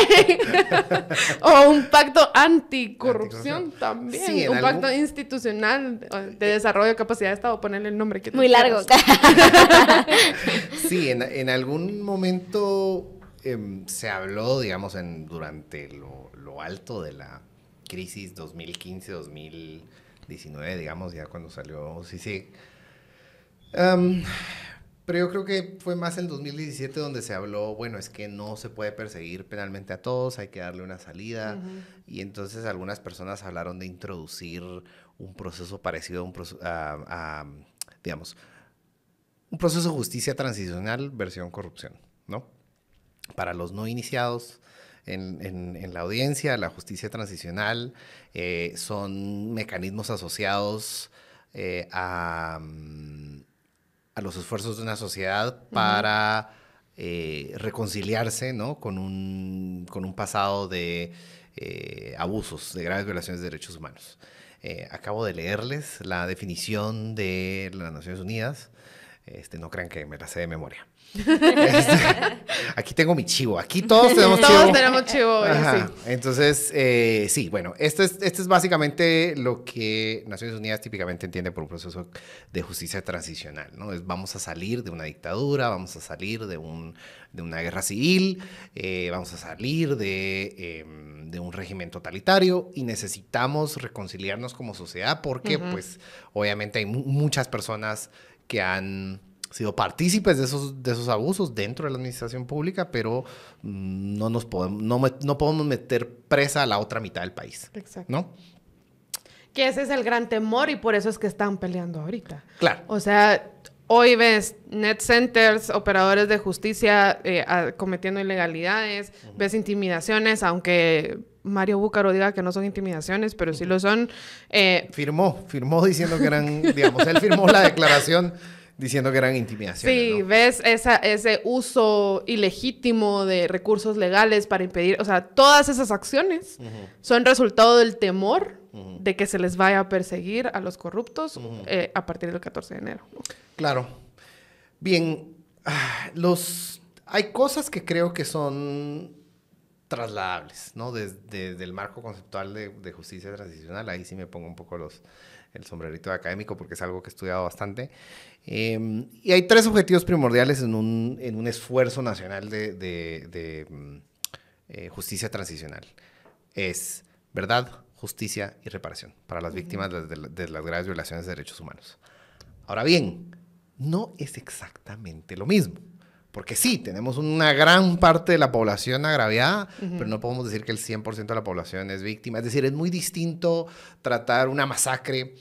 o un pacto anticorrupción, también. un pacto institucional de desarrollo de capacidad de Estado, ponerle el nombre que Muy largo. sí, en, algún momento em, se habló, digamos, en, durante lo, lo alto de la crisis 2015-2000. 19, digamos, ya cuando salió sí, sí. pero yo creo que fue más el 2017 donde se habló, bueno, es que no se puede perseguir penalmente a todos, hay que darle una salida. Y entonces algunas personas hablaron de introducir un proceso parecido a un a, digamos, un proceso de justicia transicional versión corrupción, ¿no? Para los no iniciados, en, la audiencia, la justicia transicional, eh, son mecanismos asociados eh, mm, a, los esfuerzos de una sociedad para eh, reconciliarse con, un, pasado de abusos, de graves violaciones de derechos humanos. acabo de leerles la definición de las Naciones Unidas. Este, no crean que me la sé de memoria. Este, aquí tengo mi chivo, aquí todos tenemos chivo. Todos tenemos chivo. Entonces, eh, sí, bueno, esto es, básicamente lo que Naciones Unidas típicamente entiende por un proceso de justicia transicional, ¿no? Es vamos a salir de una dictadura, vamos a salir de, un, de una guerra civil, eh, vamos a salir em, de, un régimen totalitario y necesitamos reconciliarnos como sociedad porque, pues, obviamente hay muchas personas que han sido partícipes de esos, de esos abusos dentro de la administración pública, pero mm, no, nos podemos, no, podemos meter presa a la otra mitad del país. Exacto. ¿No? Que ese es el gran temor y por eso es que están peleando ahorita. Claro. O sea, hoy ves net centers, operadores de justicia eh, cometiendo ilegalidades, ves intimidaciones, aunque Mario Búcaro diga que no son intimidaciones, pero sí lo son. Eh, firmó, firmó diciendo que eran, digamos, él firmó la declaración diciendo que eran intimidaciones. Sí, ves ese uso ilegítimo de recursos legales para impedir, o sea, todas esas acciones son resultado del temor de que se les vaya a perseguir a los corruptos eh, a partir del 14 de enero. Claro. Bien, ah, los hay cosas que creo que son trasladables, ¿no? Desde, el marco conceptual de justicia transicional, ahí sí me pongo un poco los, el sombrerito académico porque es algo que he estudiado bastante. Em, y hay tres objetivos primordiales en un, esfuerzo nacional de, mm, eh, justicia transicional. Es verdad, justicia y reparación para las víctimas de, las graves violaciones de derechos humanos. Ahora bien, no es exactamente lo mismo. Porque sí, tenemos una gran parte de la población agraviada, pero no podemos decir que el 100% de la población es víctima. Es decir, es muy distinto tratar una masacre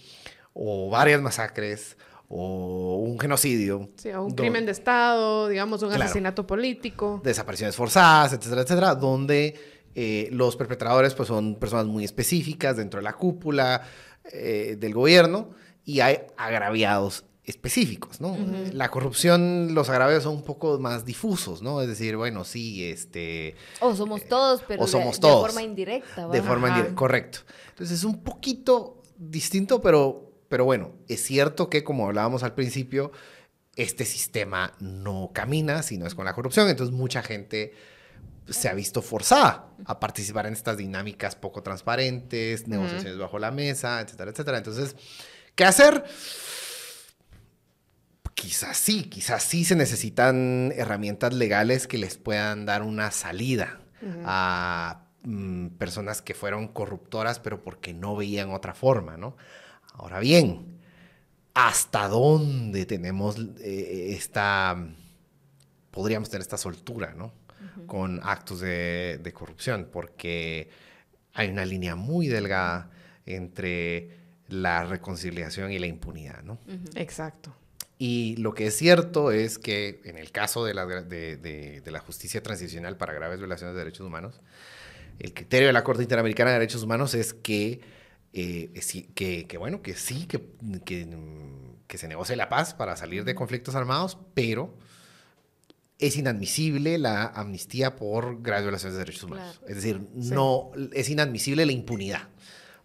o varias masacres o un genocidio. Sí, o un crimen de Estado, digamos, un asesinato político. Desapariciones forzadas, etcétera, etcétera, donde eh, los perpetradores pues, son personas muy específicas dentro de la cúpula eh, del gobierno y hay agraviados específicos, ¿no? La corrupción, los agravios son un poco más difusos, ¿no? Es decir, bueno, sí, este... O somos eh, todos, pero o somos de, todos, de forma indirecta. De forma indirecta, correcto. Entonces es un poquito distinto, pero, pero bueno, es cierto que como hablábamos al principio, este sistema no camina si no es con la corrupción, entonces mucha gente se ha visto forzada a participar en estas dinámicas poco transparentes, negociaciones bajo la mesa, etcétera, etcétera. Entonces, ¿qué hacer? quizás sí, quizás sí se necesitan herramientas legales que les puedan dar una salida a mm, personas que fueron corruptoras, pero porque no veían otra forma, ¿no? Ahora bien, ¿hasta dónde tenemos eh, esta, podríamos tener esta soltura, ¿no? Con actos de, corrupción, porque hay una línea muy delgada entre la reconciliación y la impunidad, ¿no? Exacto. Y lo que es cierto es que en el caso de la, de, la justicia transicional para graves violaciones de derechos humanos, el criterio de la Corte Interamericana de Derechos Humanos es que, eh, que, bueno, que sí, que, que, se negocie la paz para salir de conflictos armados, pero es inadmisible la amnistía por graves violaciones de derechos humanos. Es decir, no es inadmisible la impunidad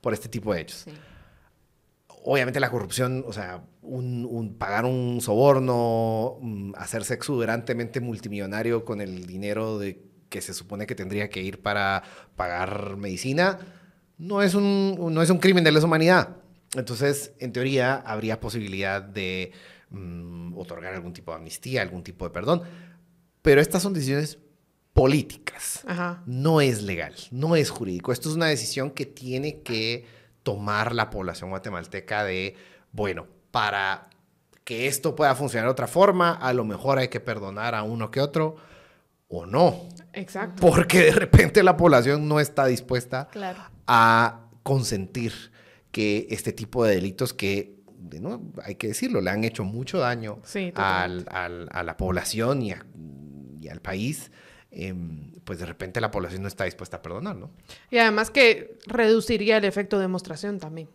por este tipo de hechos obviamente la corrupción, o sea, pagar un soborno, mm, hacerse exuberantemente multimillonario con el dinero de, que se supone que tendría que ir para pagar medicina, no es un, no es un crimen de lesa humanidad. Entonces, en teoría, habría posibilidad de mm, otorgar algún tipo de amnistía, algún tipo de perdón, pero estas son decisiones políticas. No es legal, no es jurídico. Esto es una decisión que tiene que tomar la población guatemalteca de, bueno, para que esto pueda funcionar de otra forma, a lo mejor hay que perdonar a uno que otro o no. Exacto. Porque de repente la población no está dispuesta a consentir que este tipo de delitos que, hay que decirlo, le han hecho mucho daño a la población y al país, Em, pues de repente la población no está dispuesta a perdonar, ¿no? Y además que reduciría el efecto de demostración también.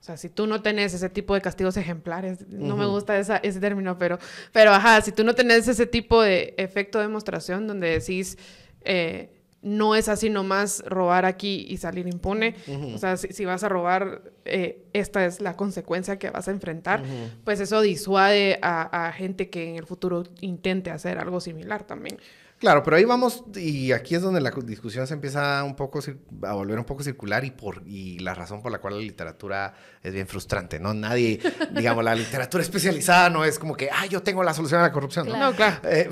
O sea, si tú no tenés ese tipo de castigos ejemplares, no me gusta ese término, pero, pero ajá, si tú no tenés ese tipo de efecto de demostración donde decís, eh, no es así nomás robar aquí y salir impune. O sea, si, vas a robar, eh, esta es la consecuencia que vas a enfrentar. Pues eso disuade a, gente que en el futuro intente hacer algo similar también. Claro, pero ahí vamos y aquí es donde la discusión se empieza un poco a volver un poco circular y por y la razón por la cual la literatura es bien frustrante, ¿no? Nadie, digamos, la literatura especializada no es como que, ah, yo tengo la solución a la corrupción, ¿no? claro. Eh,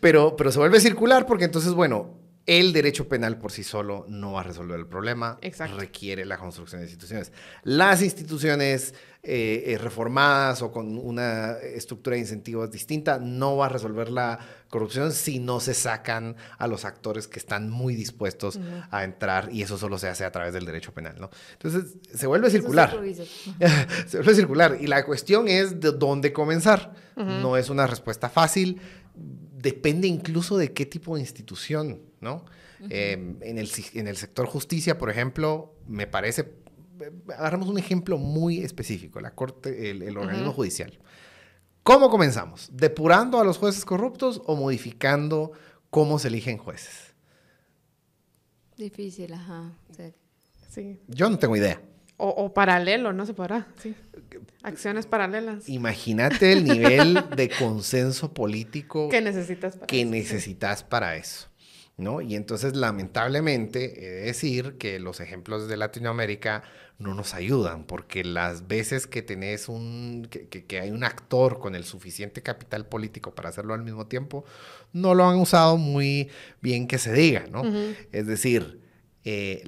pero, pero se vuelve circular porque entonces, bueno, el derecho penal por sí solo no va a resolver el problema. Exacto. Requiere la construcción de instituciones. Las instituciones eh, eh, reformadas o con una estructura de incentivos distinta, no va a resolver la corrupción si no se sacan a los actores que están muy dispuestos a entrar y eso solo se hace a través del derecho penal, ¿no? Entonces se vuelve circular. se vuelve circular y la cuestión es de dónde comenzar. No es una respuesta fácil, depende incluso de qué tipo de institución, ¿no? Em, en, el, en el sector justicia, por ejemplo, me parece agarramos un ejemplo muy específico, la corte, el, organismo judicial. ¿Cómo comenzamos? ¿Depurando a los jueces corruptos o modificando cómo se eligen jueces? Difícil, ajá. Sí. Yo no tengo idea. O, paralelo, no se podrá. Sí. Acciones paralelas. Imagínate el nivel de consenso político que necesitas para eso. ¿no? Y entonces, lamentablemente, he de decir que los ejemplos de Latinoamérica no nos ayudan, porque las veces que tenés un, que, hay un actor con el suficiente capital político para hacerlo al mismo tiempo, no lo han usado muy bien que se diga, ¿no? Es decir, eh,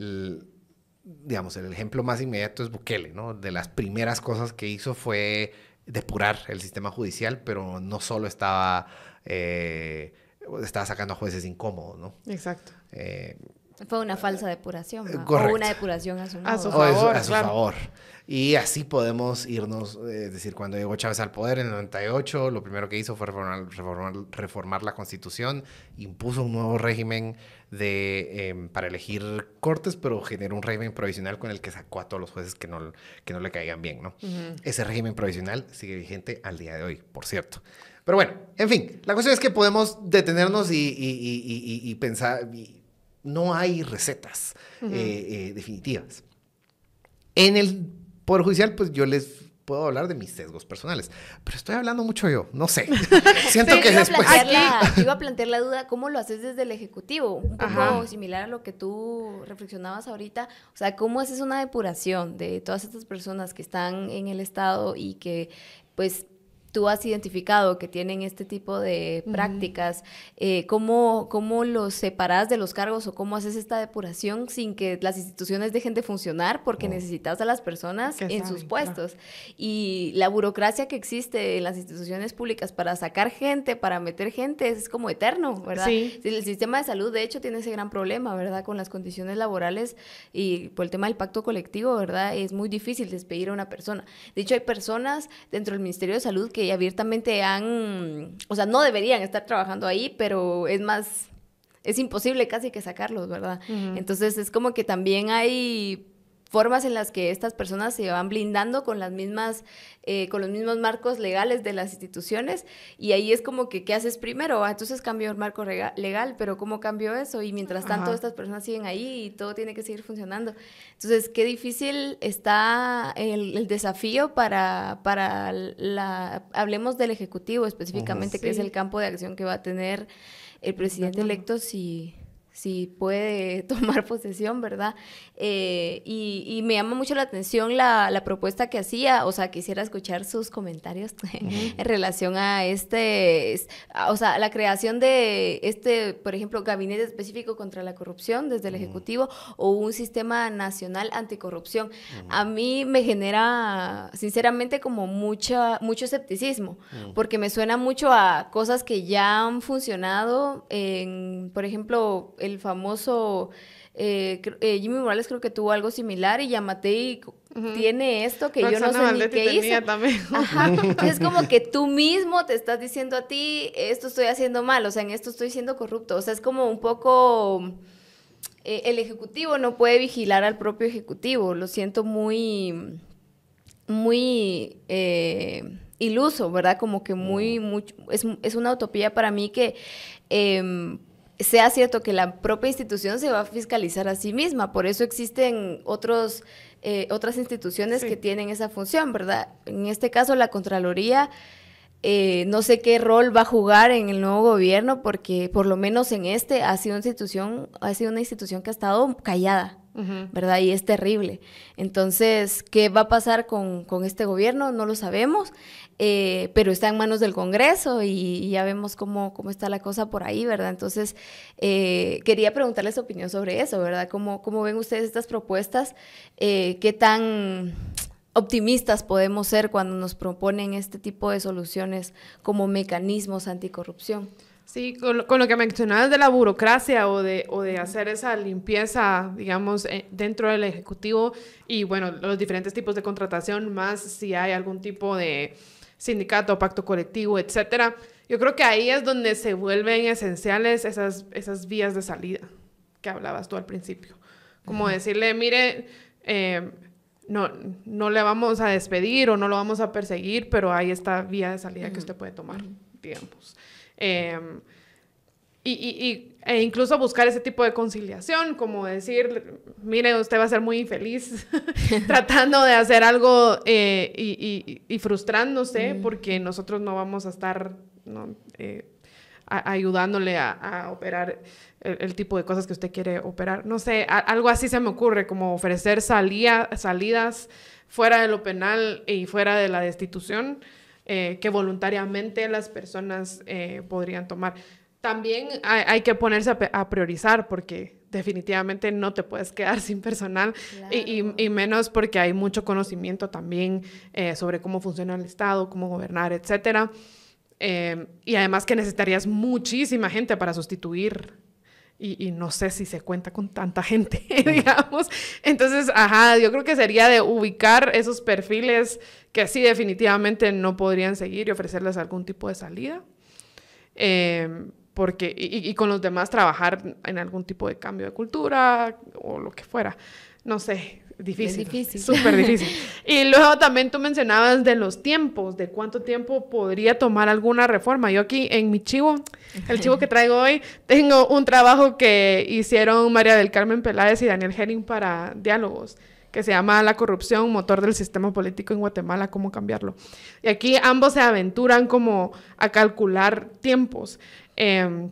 digamos, el ejemplo más inmediato es Bukele, ¿no? De las primeras cosas que hizo fue depurar el sistema judicial, pero no solo estaba... Eh, estaba sacando a jueces incómodos, ¿no? Exacto. Eh, fue una falsa depuración. Correcto. una depuración a su, A su favor. A su, favor. Y así podemos irnos, eh, es decir, cuando llegó Chávez al poder en el 98, lo primero que hizo fue reformar, reformar, reformar la constitución, impuso un nuevo régimen de, em, para elegir cortes, pero generó un régimen provisional con el que sacó a todos los jueces que no, que no le caigan bien. ¿no? Ese régimen provisional sigue vigente al día de hoy, por cierto. Pero bueno, en fin, la cuestión es que podemos detenernos y, pensar, no hay recetas eh, eh, definitivas. En el Poder Judicial, pues yo les puedo hablar de mis sesgos personales, pero estoy hablando mucho yo, no sé. Siento que iba después... A iba a plantear la duda, ¿cómo lo haces desde el Ejecutivo? Un poco similar a lo que tú reflexionabas ahorita. O sea, ¿cómo haces una depuración de todas estas personas que están en el Estado y que, pues, tú has identificado que tienen este tipo de prácticas, eh, ¿cómo, ¿cómo, los separas de los cargos o cómo haces esta depuración sin que las instituciones dejen de funcionar porque necesitas a las personas en sus puestos? Y la burocracia que existe en las instituciones públicas para sacar gente, para meter gente, es como eterno, ¿verdad? Sí. El sistema de salud, de hecho, tiene ese gran problema, ¿verdad? Con las condiciones laborales y por pues, el tema del pacto colectivo, ¿verdad? Es muy difícil despedir a una persona. De hecho, hay personas dentro del Ministerio de Salud que que abiertamente han, o sea, no deberían estar trabajando ahí, pero es más, es imposible casi que sacarlos, ¿verdad? Entonces es como que también hay formas en las que estas personas se van blindando con las mismas, eh, con los mismos marcos legales de las instituciones y ahí es como que, ¿qué haces primero? Ah, entonces cambió el marco legal, pero ¿cómo cambió eso? Y mientras tanto estas personas siguen ahí y todo tiene que seguir funcionando. Entonces, qué difícil está el, desafío para, para la, hablemos del Ejecutivo específicamente, que es el campo de acción que va a tener el presidente electo si si puede tomar posesión, ¿verdad? Eh, y, me llama mucho la atención la, propuesta que hacía, o sea, quisiera escuchar sus comentarios en relación a este, o sea, la creación de este, por ejemplo, gabinete específico contra la corrupción desde el Ejecutivo o un sistema nacional anticorrupción. A mí me genera, sinceramente, como mucha, mucho escepticismo, porque me suena mucho a cosas que ya han funcionado por ejemplo, el famoso eh, eh, Jimmy Morales creo que tuvo algo similar y Yamatei tiene esto que yo no sé ni qué hizo. Es como que tú mismo te estás diciendo a ti, esto estoy haciendo mal, o sea, en esto estoy siendo corrupto. O sea, es como un poco... Eh, el ejecutivo no puede vigilar al propio ejecutivo. Lo siento muy... muy iluso, ¿verdad? Como que muy, mm. mucho es, una utopía para mí que em, sea cierto que la propia institución se va a fiscalizar a sí misma. Por eso existen otros, eh, otras instituciones que tienen esa función, ¿verdad? En este caso, la Contraloría, eh, no sé qué rol va a jugar en el nuevo gobierno, porque por lo menos en este ha sido una institución, ha sido una institución que ha estado callada. ¿Verdad? Y es terrible. Entonces, ¿qué va a pasar con, con este gobierno? No lo sabemos. Eh, pero está en manos del Congreso y, ya vemos cómo, cómo, está la cosa por ahí, ¿verdad? Entonces, eh, quería preguntarles su opinión sobre eso, ¿verdad? ¿Cómo, cómo ven ustedes estas propuestas? Eh, ¿Qué tan optimistas podemos ser cuando nos proponen este tipo de soluciones como mecanismos anticorrupción? Sí, con lo, que mencionabas de la burocracia o de, o de hacer esa limpieza, digamos, dentro del Ejecutivo y, bueno, los diferentes tipos de contratación, más si hay algún tipo de sindicato, pacto colectivo, etcétera. Yo creo que ahí es donde se vuelven esenciales esas, esas vías de salida que hablabas tú al principio. Como decirle, mire, eh, no, no le vamos a despedir o no lo vamos a perseguir, pero hay esta vía de salida que usted puede tomar, tiempos. Em, y, y, y e incluso buscar ese tipo de conciliación, como decir, mire, usted va a ser muy infeliz tratando de hacer algo eh, y, frustrándose mm. porque nosotros no vamos a estar eh, ayudándole a, operar el, tipo de cosas que usted quiere operar. No sé, algo así se me ocurre, como ofrecer salidas fuera de lo penal y fuera de la destitución. Eh, que voluntariamente las personas podrían tomar también hay, que ponerse a, priorizar porque definitivamente no te puedes quedar sin personal y, menos porque hay mucho conocimiento también eh, sobre cómo funciona el Estado, cómo gobernar, etcétera. Eh, y además que necesitarías muchísima gente para sustituir. Y, no sé si se cuenta con tanta gente, digamos. Entonces, ajá, yo creo que sería de ubicar esos perfiles que sí definitivamente no podrían seguir y ofrecerles algún tipo de salida. Eh, porque, y, con los demás trabajar en algún tipo de cambio de cultura o lo que fuera. No sé, difícil. difícil. Súper difícil. y luego también tú mencionabas de los tiempos, de cuánto tiempo podría tomar alguna reforma. Yo aquí en mi chivo, el chivo que traigo hoy, tengo un trabajo que hicieron María del Carmen Peláez y Daniel Herring para diálogos que se llama La corrupción, motor del sistema político en Guatemala, cómo cambiarlo. Y aquí ambos se aventuran como a calcular tiempos. Em,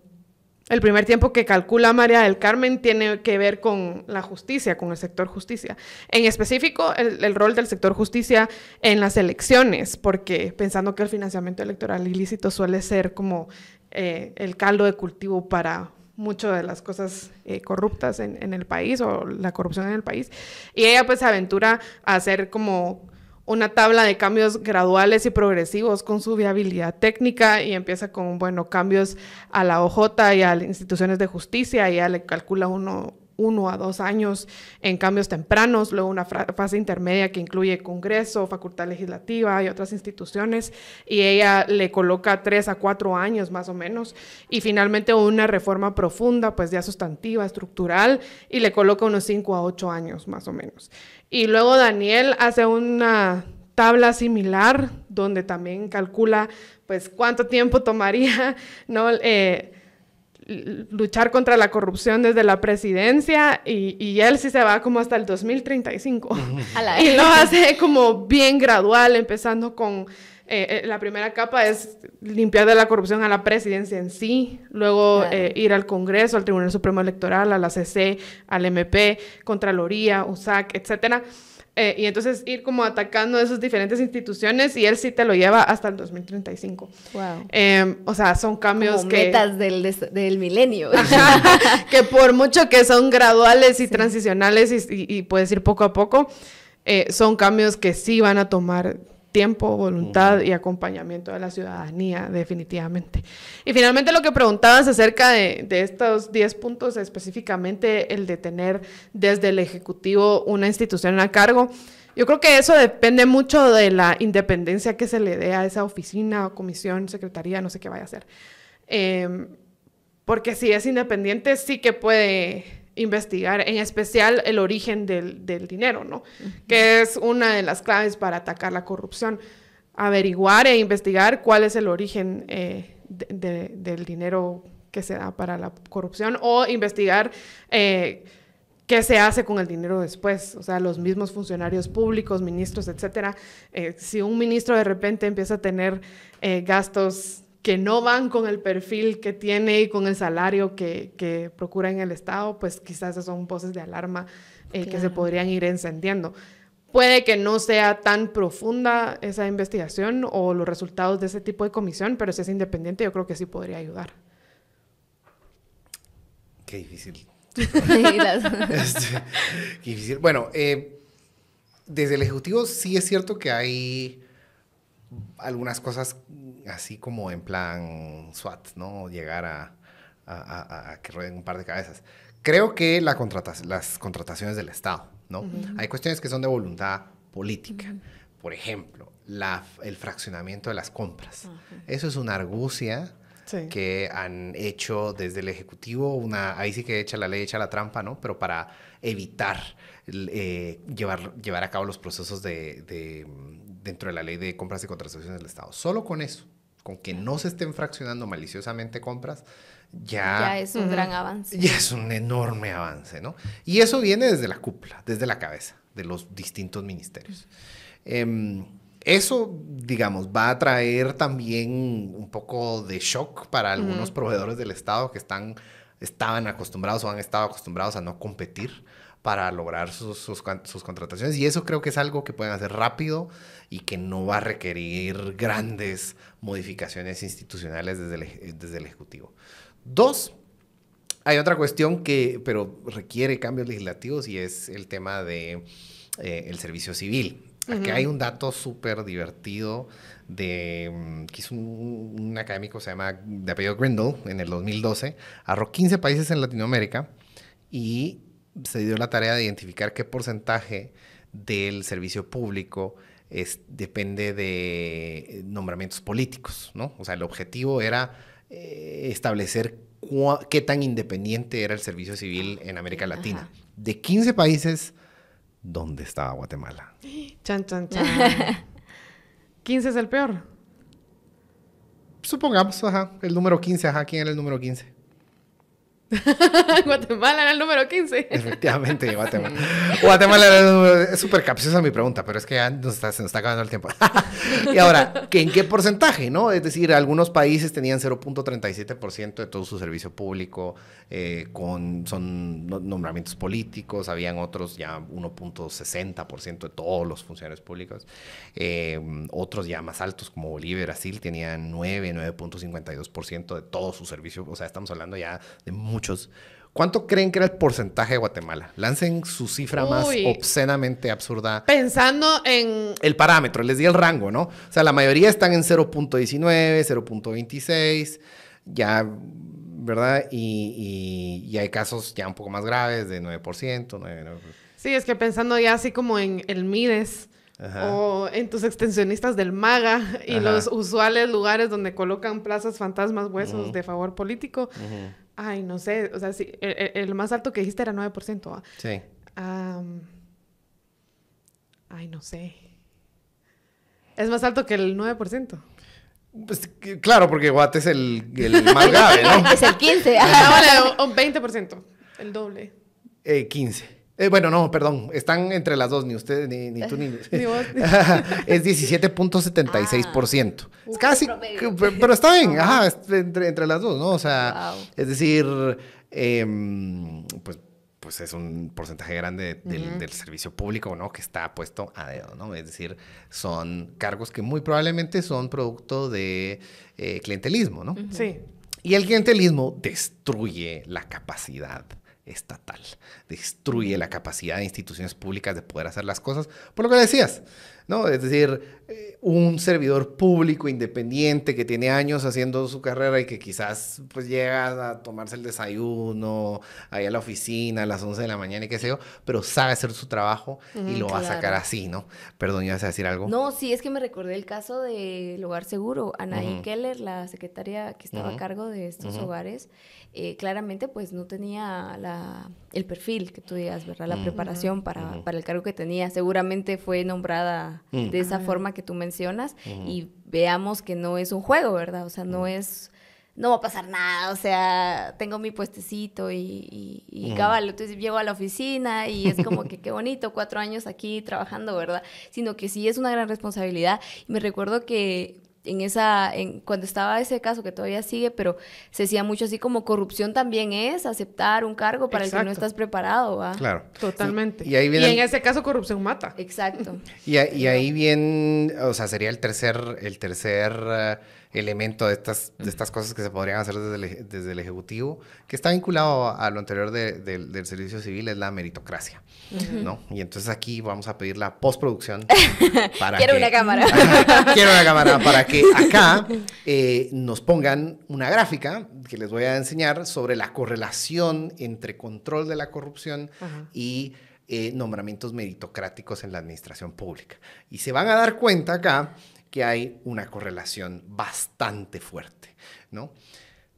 el primer tiempo que calcula María del Carmen tiene que ver con la justicia, con el sector justicia. En específico, el, rol del sector justicia en las elecciones, porque pensando que el financiamiento electoral ilícito suele ser como eh, el caldo de cultivo para muchas de las cosas eh, corruptas en, en, el país o la corrupción en el país. Y ella pues aventura a hacer como una tabla de cambios graduales y progresivos con su viabilidad técnica y empieza con, bueno, cambios a la OJ y a las instituciones de justicia y ya le calcula uno uno a dos años en cambios tempranos, luego una fase intermedia que incluye Congreso, Facultad Legislativa y otras instituciones, y ella le coloca tres a cuatro años más o menos, y finalmente una reforma profunda, pues ya sustantiva, estructural, y le coloca unos cinco a ocho años más o menos. Y luego Daniel hace una tabla similar donde también calcula pues cuánto tiempo tomaría, ¿no? Eh, luchar contra la corrupción desde la presidencia y, y, él sí se va como hasta el 2035. y lo hace como bien gradual, empezando con eh, eh, la primera capa es limpiar de la corrupción a la presidencia en sí, luego eh, ir al Congreso, al Tribunal Supremo Electoral, a la CC, al MP, Contraloría, USAC, etcétera. Eh, y entonces ir como atacando esas diferentes instituciones y él sí te lo lleva hasta el 2035. Wow. Em, o sea, son cambios que... Metas del, del milenio. que por mucho que son graduales y transicionales y, puedes ir poco a poco, eh, son cambios que sí van a tomar tiempo, voluntad y acompañamiento de la ciudadanía, definitivamente. Y finalmente lo que preguntabas acerca de, estos 10 puntos, específicamente el de tener desde el Ejecutivo una institución a cargo, yo creo que eso depende mucho de la independencia que se le dé a esa oficina o comisión, secretaría, no sé qué vaya a hacer. Em, porque si es independiente, sí que puede investigar, en especial el origen del, dinero, ¿no? Que es una de las claves para atacar la corrupción. Averiguar e investigar cuál es el origen eh, del dinero que se da para la corrupción o investigar eh, qué se hace con el dinero después. O sea, los mismos funcionarios públicos, ministros, etcétera. Eh, si un ministro de repente empieza a tener gastos que no van con el perfil que tiene y con el salario que, procura en el Estado, pues quizás esas son voces de alarma eh, que se podrían ir encendiendo. Puede que no sea tan profunda esa investigación o los resultados de ese tipo de comisión, pero si es independiente yo creo que sí podría ayudar. Qué difícil. Este, bueno, eh, desde el Ejecutivo sí es cierto que hay algunas cosas así como en plan SWAT, ¿no? Llegar a, que rueden un par de cabezas. Creo que las contrataciones del Estado, ¿no? Hay cuestiones que son de voluntad política. Por ejemplo, el fraccionamiento de las compras. Ah, eso es una argucia que han hecho desde el Ejecutivo, ahí sí que echa la ley, echa la trampa, ¿no? Pero para evitar eh, llevar, llevar a cabo los procesos de, dentro de la ley de compras y contrataciones del Estado. Solo con eso con que no se estén fraccionando maliciosamente compras, ya, es un gran avance. Ya es un enorme avance, ¿no? Y eso viene desde la cúpula, desde la cabeza de los distintos ministerios. Em, eso, digamos, va a traer también un poco de shock para algunos proveedores del Estado que están, estaban acostumbrados o han estado acostumbrados a no competir para lograr sus, sus, contrataciones. Y eso creo que es algo que pueden hacer rápido y que no va a requerir grandes modificaciones institucionales desde el, Ejecutivo. Dos, hay otra cuestión que, pero requiere cambios legislativos y es el tema de eh, servicio civil. Aquí hay un dato súper divertido de mm, que hizo un, académico, se llama de apellido Grindle, en el 2012, arrojó 15 países en Latinoamérica y se dio la tarea de identificar qué porcentaje del servicio público depende de eh, nombramientos políticos, ¿no? O sea, el objetivo era eh, establecer qué tan independiente era el servicio civil en América Latina. De 15 países, ¿dónde estaba Guatemala? Chan, chan, chan. 15 es el peor. Supongamos, ajá, el número 15, ajá, ¿quién era el número 15? Guatemala era el número 15. Efectivamente, Guatemala. Guatemala era el número. Es súper capciosa mi pregunta, pero es que ya nos está, se nos está acabando el tiempo. y ahora, ¿en qué porcentaje? no? Es decir, algunos países tenían 0.37% de todo su servicio público, eh, con, son nombramientos políticos, habían otros ya 1.60% de todos los funcionarios públicos. Eh, otros ya más altos, como Bolivia y Brasil, tenían 9, 9.52% de todo su servicio. O sea, estamos hablando ya de muy muchos. ¿Cuánto creen que era el porcentaje de Guatemala? Lancen su cifra más obscenamente absurda. Pensando en... El parámetro, les di el rango, ¿no? O sea, la mayoría están en 0.19, 0.26, ya, ¿verdad? Y, hay casos ya un poco más graves de 9%, 9%. Sí, es que pensando ya así como en el MIDES. o en tus extensionistas del MAGA y los usuales lugares donde colocan plazas, fantasmas, huesos de favor político. Ay, no sé, o sea, sí, el, más alto que dijiste era 9%. ciento. ¿ah? Sí. Um, ay, no sé. Es más alto que el 9%. Pues, claro, porque Guate es el, el más grave, ¿no? es el 15. Ah, vale, un 20%, el doble. Eh, 15. Eh, bueno, no, perdón, están entre las dos, ni usted, ni, ni tú, ni... ni es 17.76%. Ah, es casi, pero está bien, ajá, entre, entre, las dos, ¿no? O sea, es decir, em, pues, pues, es un porcentaje grande del, servicio público, ¿no? Que está puesto a dedo, ¿no? Es decir, son cargos que muy probablemente son producto de eh, clientelismo, ¿no? Sí. Y el clientelismo destruye la capacidad estatal. Destruye la capacidad de instituciones públicas de poder hacer las cosas. Por lo que decías, ¿no? Es decir, eh, un servidor público independiente que tiene años haciendo su carrera y que quizás pues llega a tomarse el desayuno, ahí a la oficina a las 11 de la mañana y qué sé yo, pero sabe hacer su trabajo y lo va a sacar así, ¿no? Perdón, ¿ibas a decir algo? No, sí, es que me recordé el caso del Hogar Seguro. Anaí Keller, la secretaria que estaba a cargo de estos hogares, eh, claramente pues no tenía la el perfil que tú digas, ¿verdad? La preparación para, el cargo que tenía. Seguramente fue nombrada mm. de esa ah. forma que tú mencionas y veamos que no es un juego, ¿verdad? O sea, no es, no va a pasar nada, o sea, tengo mi puestecito y, y, y cabal, entonces llego a la oficina y es como que qué bonito, cuatro años aquí trabajando, ¿verdad? Sino que sí es una gran responsabilidad. Y me recuerdo que en esa, en, cuando estaba ese caso que todavía sigue, pero se decía mucho así como corrupción también es aceptar un cargo para el que no estás preparado. ¿va? Claro. Totalmente. Y, ahí viene en ese caso corrupción mata. Exacto. y, ahí viene, o sea, sería el tercer, el tercer... Eh, elemento de estas, de estas cosas que se podrían hacer desde el, desde Ejecutivo, que está vinculado a lo anterior del servicio civil, es la meritocracia, ¿no? Y entonces aquí vamos a pedir la postproducción para Quiero una cámara. quiero una cámara para que acá eh, nos pongan una gráfica que les voy a enseñar sobre la correlación entre control de la corrupción y... Eh, nombramientos meritocráticos en la administración pública. Y se van a dar cuenta acá que hay una correlación bastante fuerte, ¿no?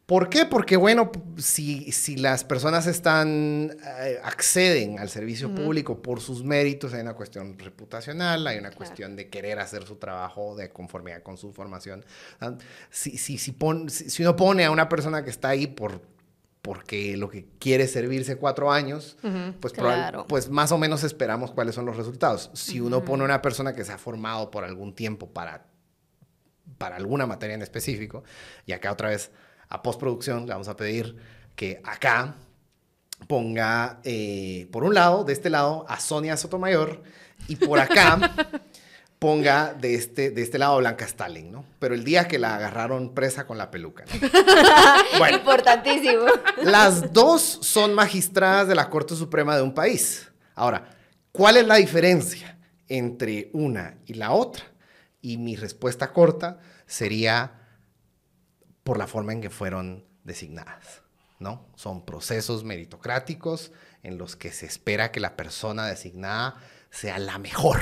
¿Por qué? Porque, bueno, si, si las personas están, eh, acceden al servicio público por sus méritos, hay una cuestión reputacional, hay una cuestión de querer hacer su trabajo de conformidad con su formación. Ah, si, si, si, si uno pone a una persona que está ahí por porque lo que quiere servirse cuatro años, pues, pues, más o menos esperamos cuáles son los resultados. Si uno pone una persona que se ha formado por algún tiempo para, para alguna materia en específico, y acá otra vez a postproducción le vamos a pedir que acá ponga, eh, por un lado, de este lado, a Sonia Sotomayor, y por acá ponga de este, de este lado Blanca Stalin, ¿no? Pero el día que la agarraron presa con la peluca. ¿no? Importantísimo. Las dos son magistradas de la Corte Suprema de un país. Ahora, ¿cuál es la diferencia entre una y la otra? Y mi respuesta corta sería por la forma en que fueron designadas, ¿no? Son procesos meritocráticos en los que se espera que la persona designada sea la mejor.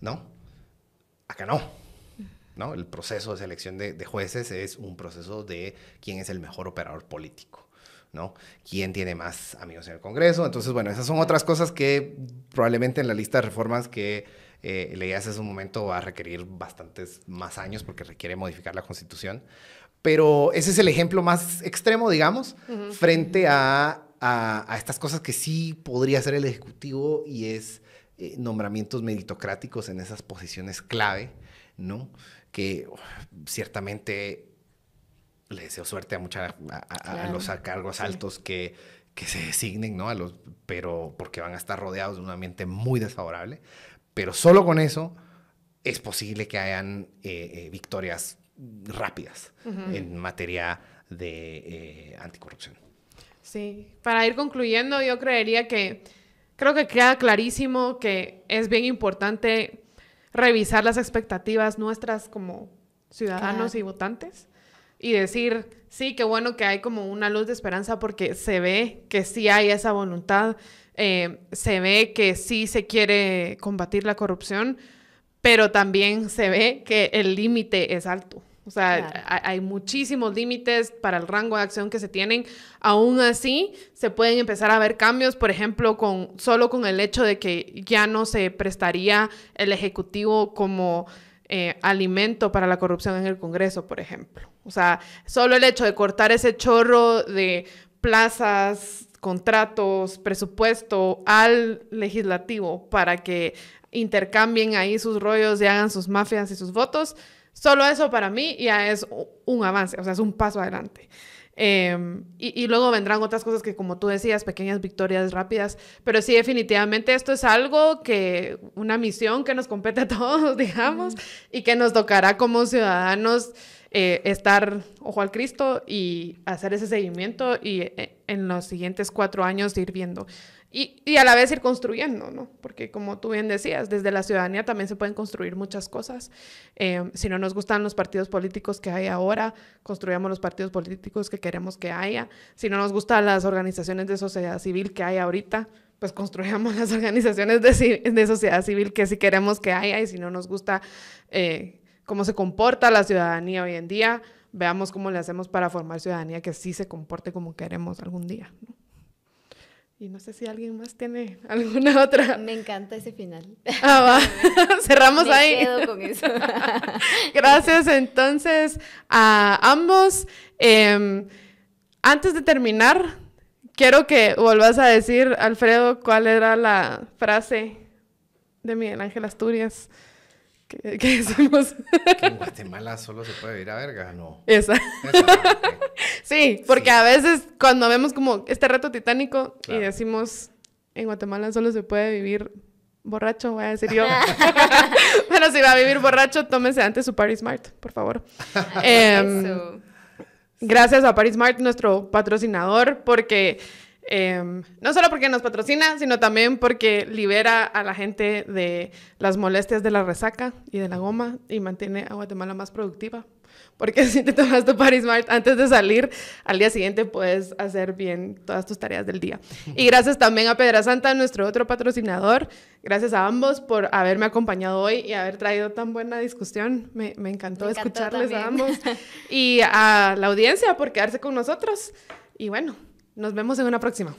¿no? Acá no. ¿no? El proceso de selección de, jueces es un proceso de quién es el mejor operador político. ¿no? ¿Quién tiene más amigos en el Congreso? Entonces, bueno, esas son otras cosas que probablemente en la lista de reformas que eh, hace un momento va a requerir bastantes más años porque requiere modificar la Constitución. Pero ese es el ejemplo más extremo, digamos, frente a, a, estas cosas que sí podría hacer el Ejecutivo y es eh, nombramientos meritocráticos en esas posiciones clave, ¿no? Que ciertamente le deseo suerte a, mucha, a, los cargos altos que, que se designen, ¿no? A los, pero porque van a estar rodeados de un ambiente muy desfavorable. Pero solo con eso es posible que hayan eh, eh, victorias rápidas en materia de anticorrupción. Sí, para ir concluyendo, yo creería que Creo que queda clarísimo que es bien importante revisar las expectativas nuestras como ciudadanos y votantes y decir, sí, qué bueno que hay como una luz de esperanza porque se ve que sí hay esa voluntad, eh, se ve que sí se quiere combatir la corrupción, pero también se ve que el límite es alto. O sea, hay muchísimos límites para el rango de acción que se tienen. Aún así, se pueden empezar a ver cambios, por ejemplo, con solo con el hecho de que ya no se prestaría el Ejecutivo como eh, alimento para la corrupción en el Congreso, por ejemplo. O sea, solo el hecho de cortar ese chorro de plazas, contratos, presupuesto al legislativo para que intercambien ahí sus rollos y hagan sus mafias y sus votos, Solo eso para mí ya es un avance, o sea, es un paso adelante. Em, y, luego vendrán otras cosas que, como tú decías, pequeñas victorias rápidas. Pero sí, definitivamente esto es algo que, una misión que nos compete a todos, digamos, y que nos tocará como ciudadanos eh, estar ojo al Cristo y hacer ese seguimiento y eh, en los siguientes cuatro años ir viendo. Y, a la vez ir construyendo, ¿no? Porque como tú bien decías, desde la ciudadanía también se pueden construir muchas cosas. Em, si no nos gustan los partidos políticos que hay ahora, construyamos los partidos políticos que queremos que haya. Si no nos gustan las organizaciones de sociedad civil que hay ahorita, pues construyamos las organizaciones de, sociedad civil que sí queremos que haya. Y si no nos gusta eh, cómo se comporta la ciudadanía hoy en día, veamos cómo le hacemos para formar ciudadanía que sí se comporte como queremos algún día, ¿no? Y no sé si alguien más tiene alguna otra. Me encanta ese final. Ah, va. Cerramos Me ahí. Quedo con eso. Gracias entonces a ambos. Em, antes de terminar, quiero que vuelvas a decir, Alfredo, cuál era la frase de Miguel Ángel Asturias que, decimos. Que en Guatemala solo se puede vivir a verga, no. Esa. sí, porque a veces cuando vemos como este reto titánico y decimos, en Guatemala solo se puede vivir borracho, voy a decir yo. bueno, si va a vivir borracho, tómese antes su Paris Smart, por favor. Em, gracias a Paris Smart, nuestro patrocinador, porque Em, no solo porque nos patrocina, sino también porque libera a la gente de las molestias de la resaca y de la goma y mantiene a Guatemala más productiva. Porque si te tomas tu Party Smart antes de salir, al día siguiente puedes hacer bien todas tus tareas del día. Y gracias también a Pedra Santa, nuestro otro patrocinador. Gracias a ambos por haberme acompañado hoy y haber traído tan buena discusión. Me, encantó, escucharles a ambos. Y a la audiencia por quedarse con nosotros. Y bueno, nos vemos en una próxima.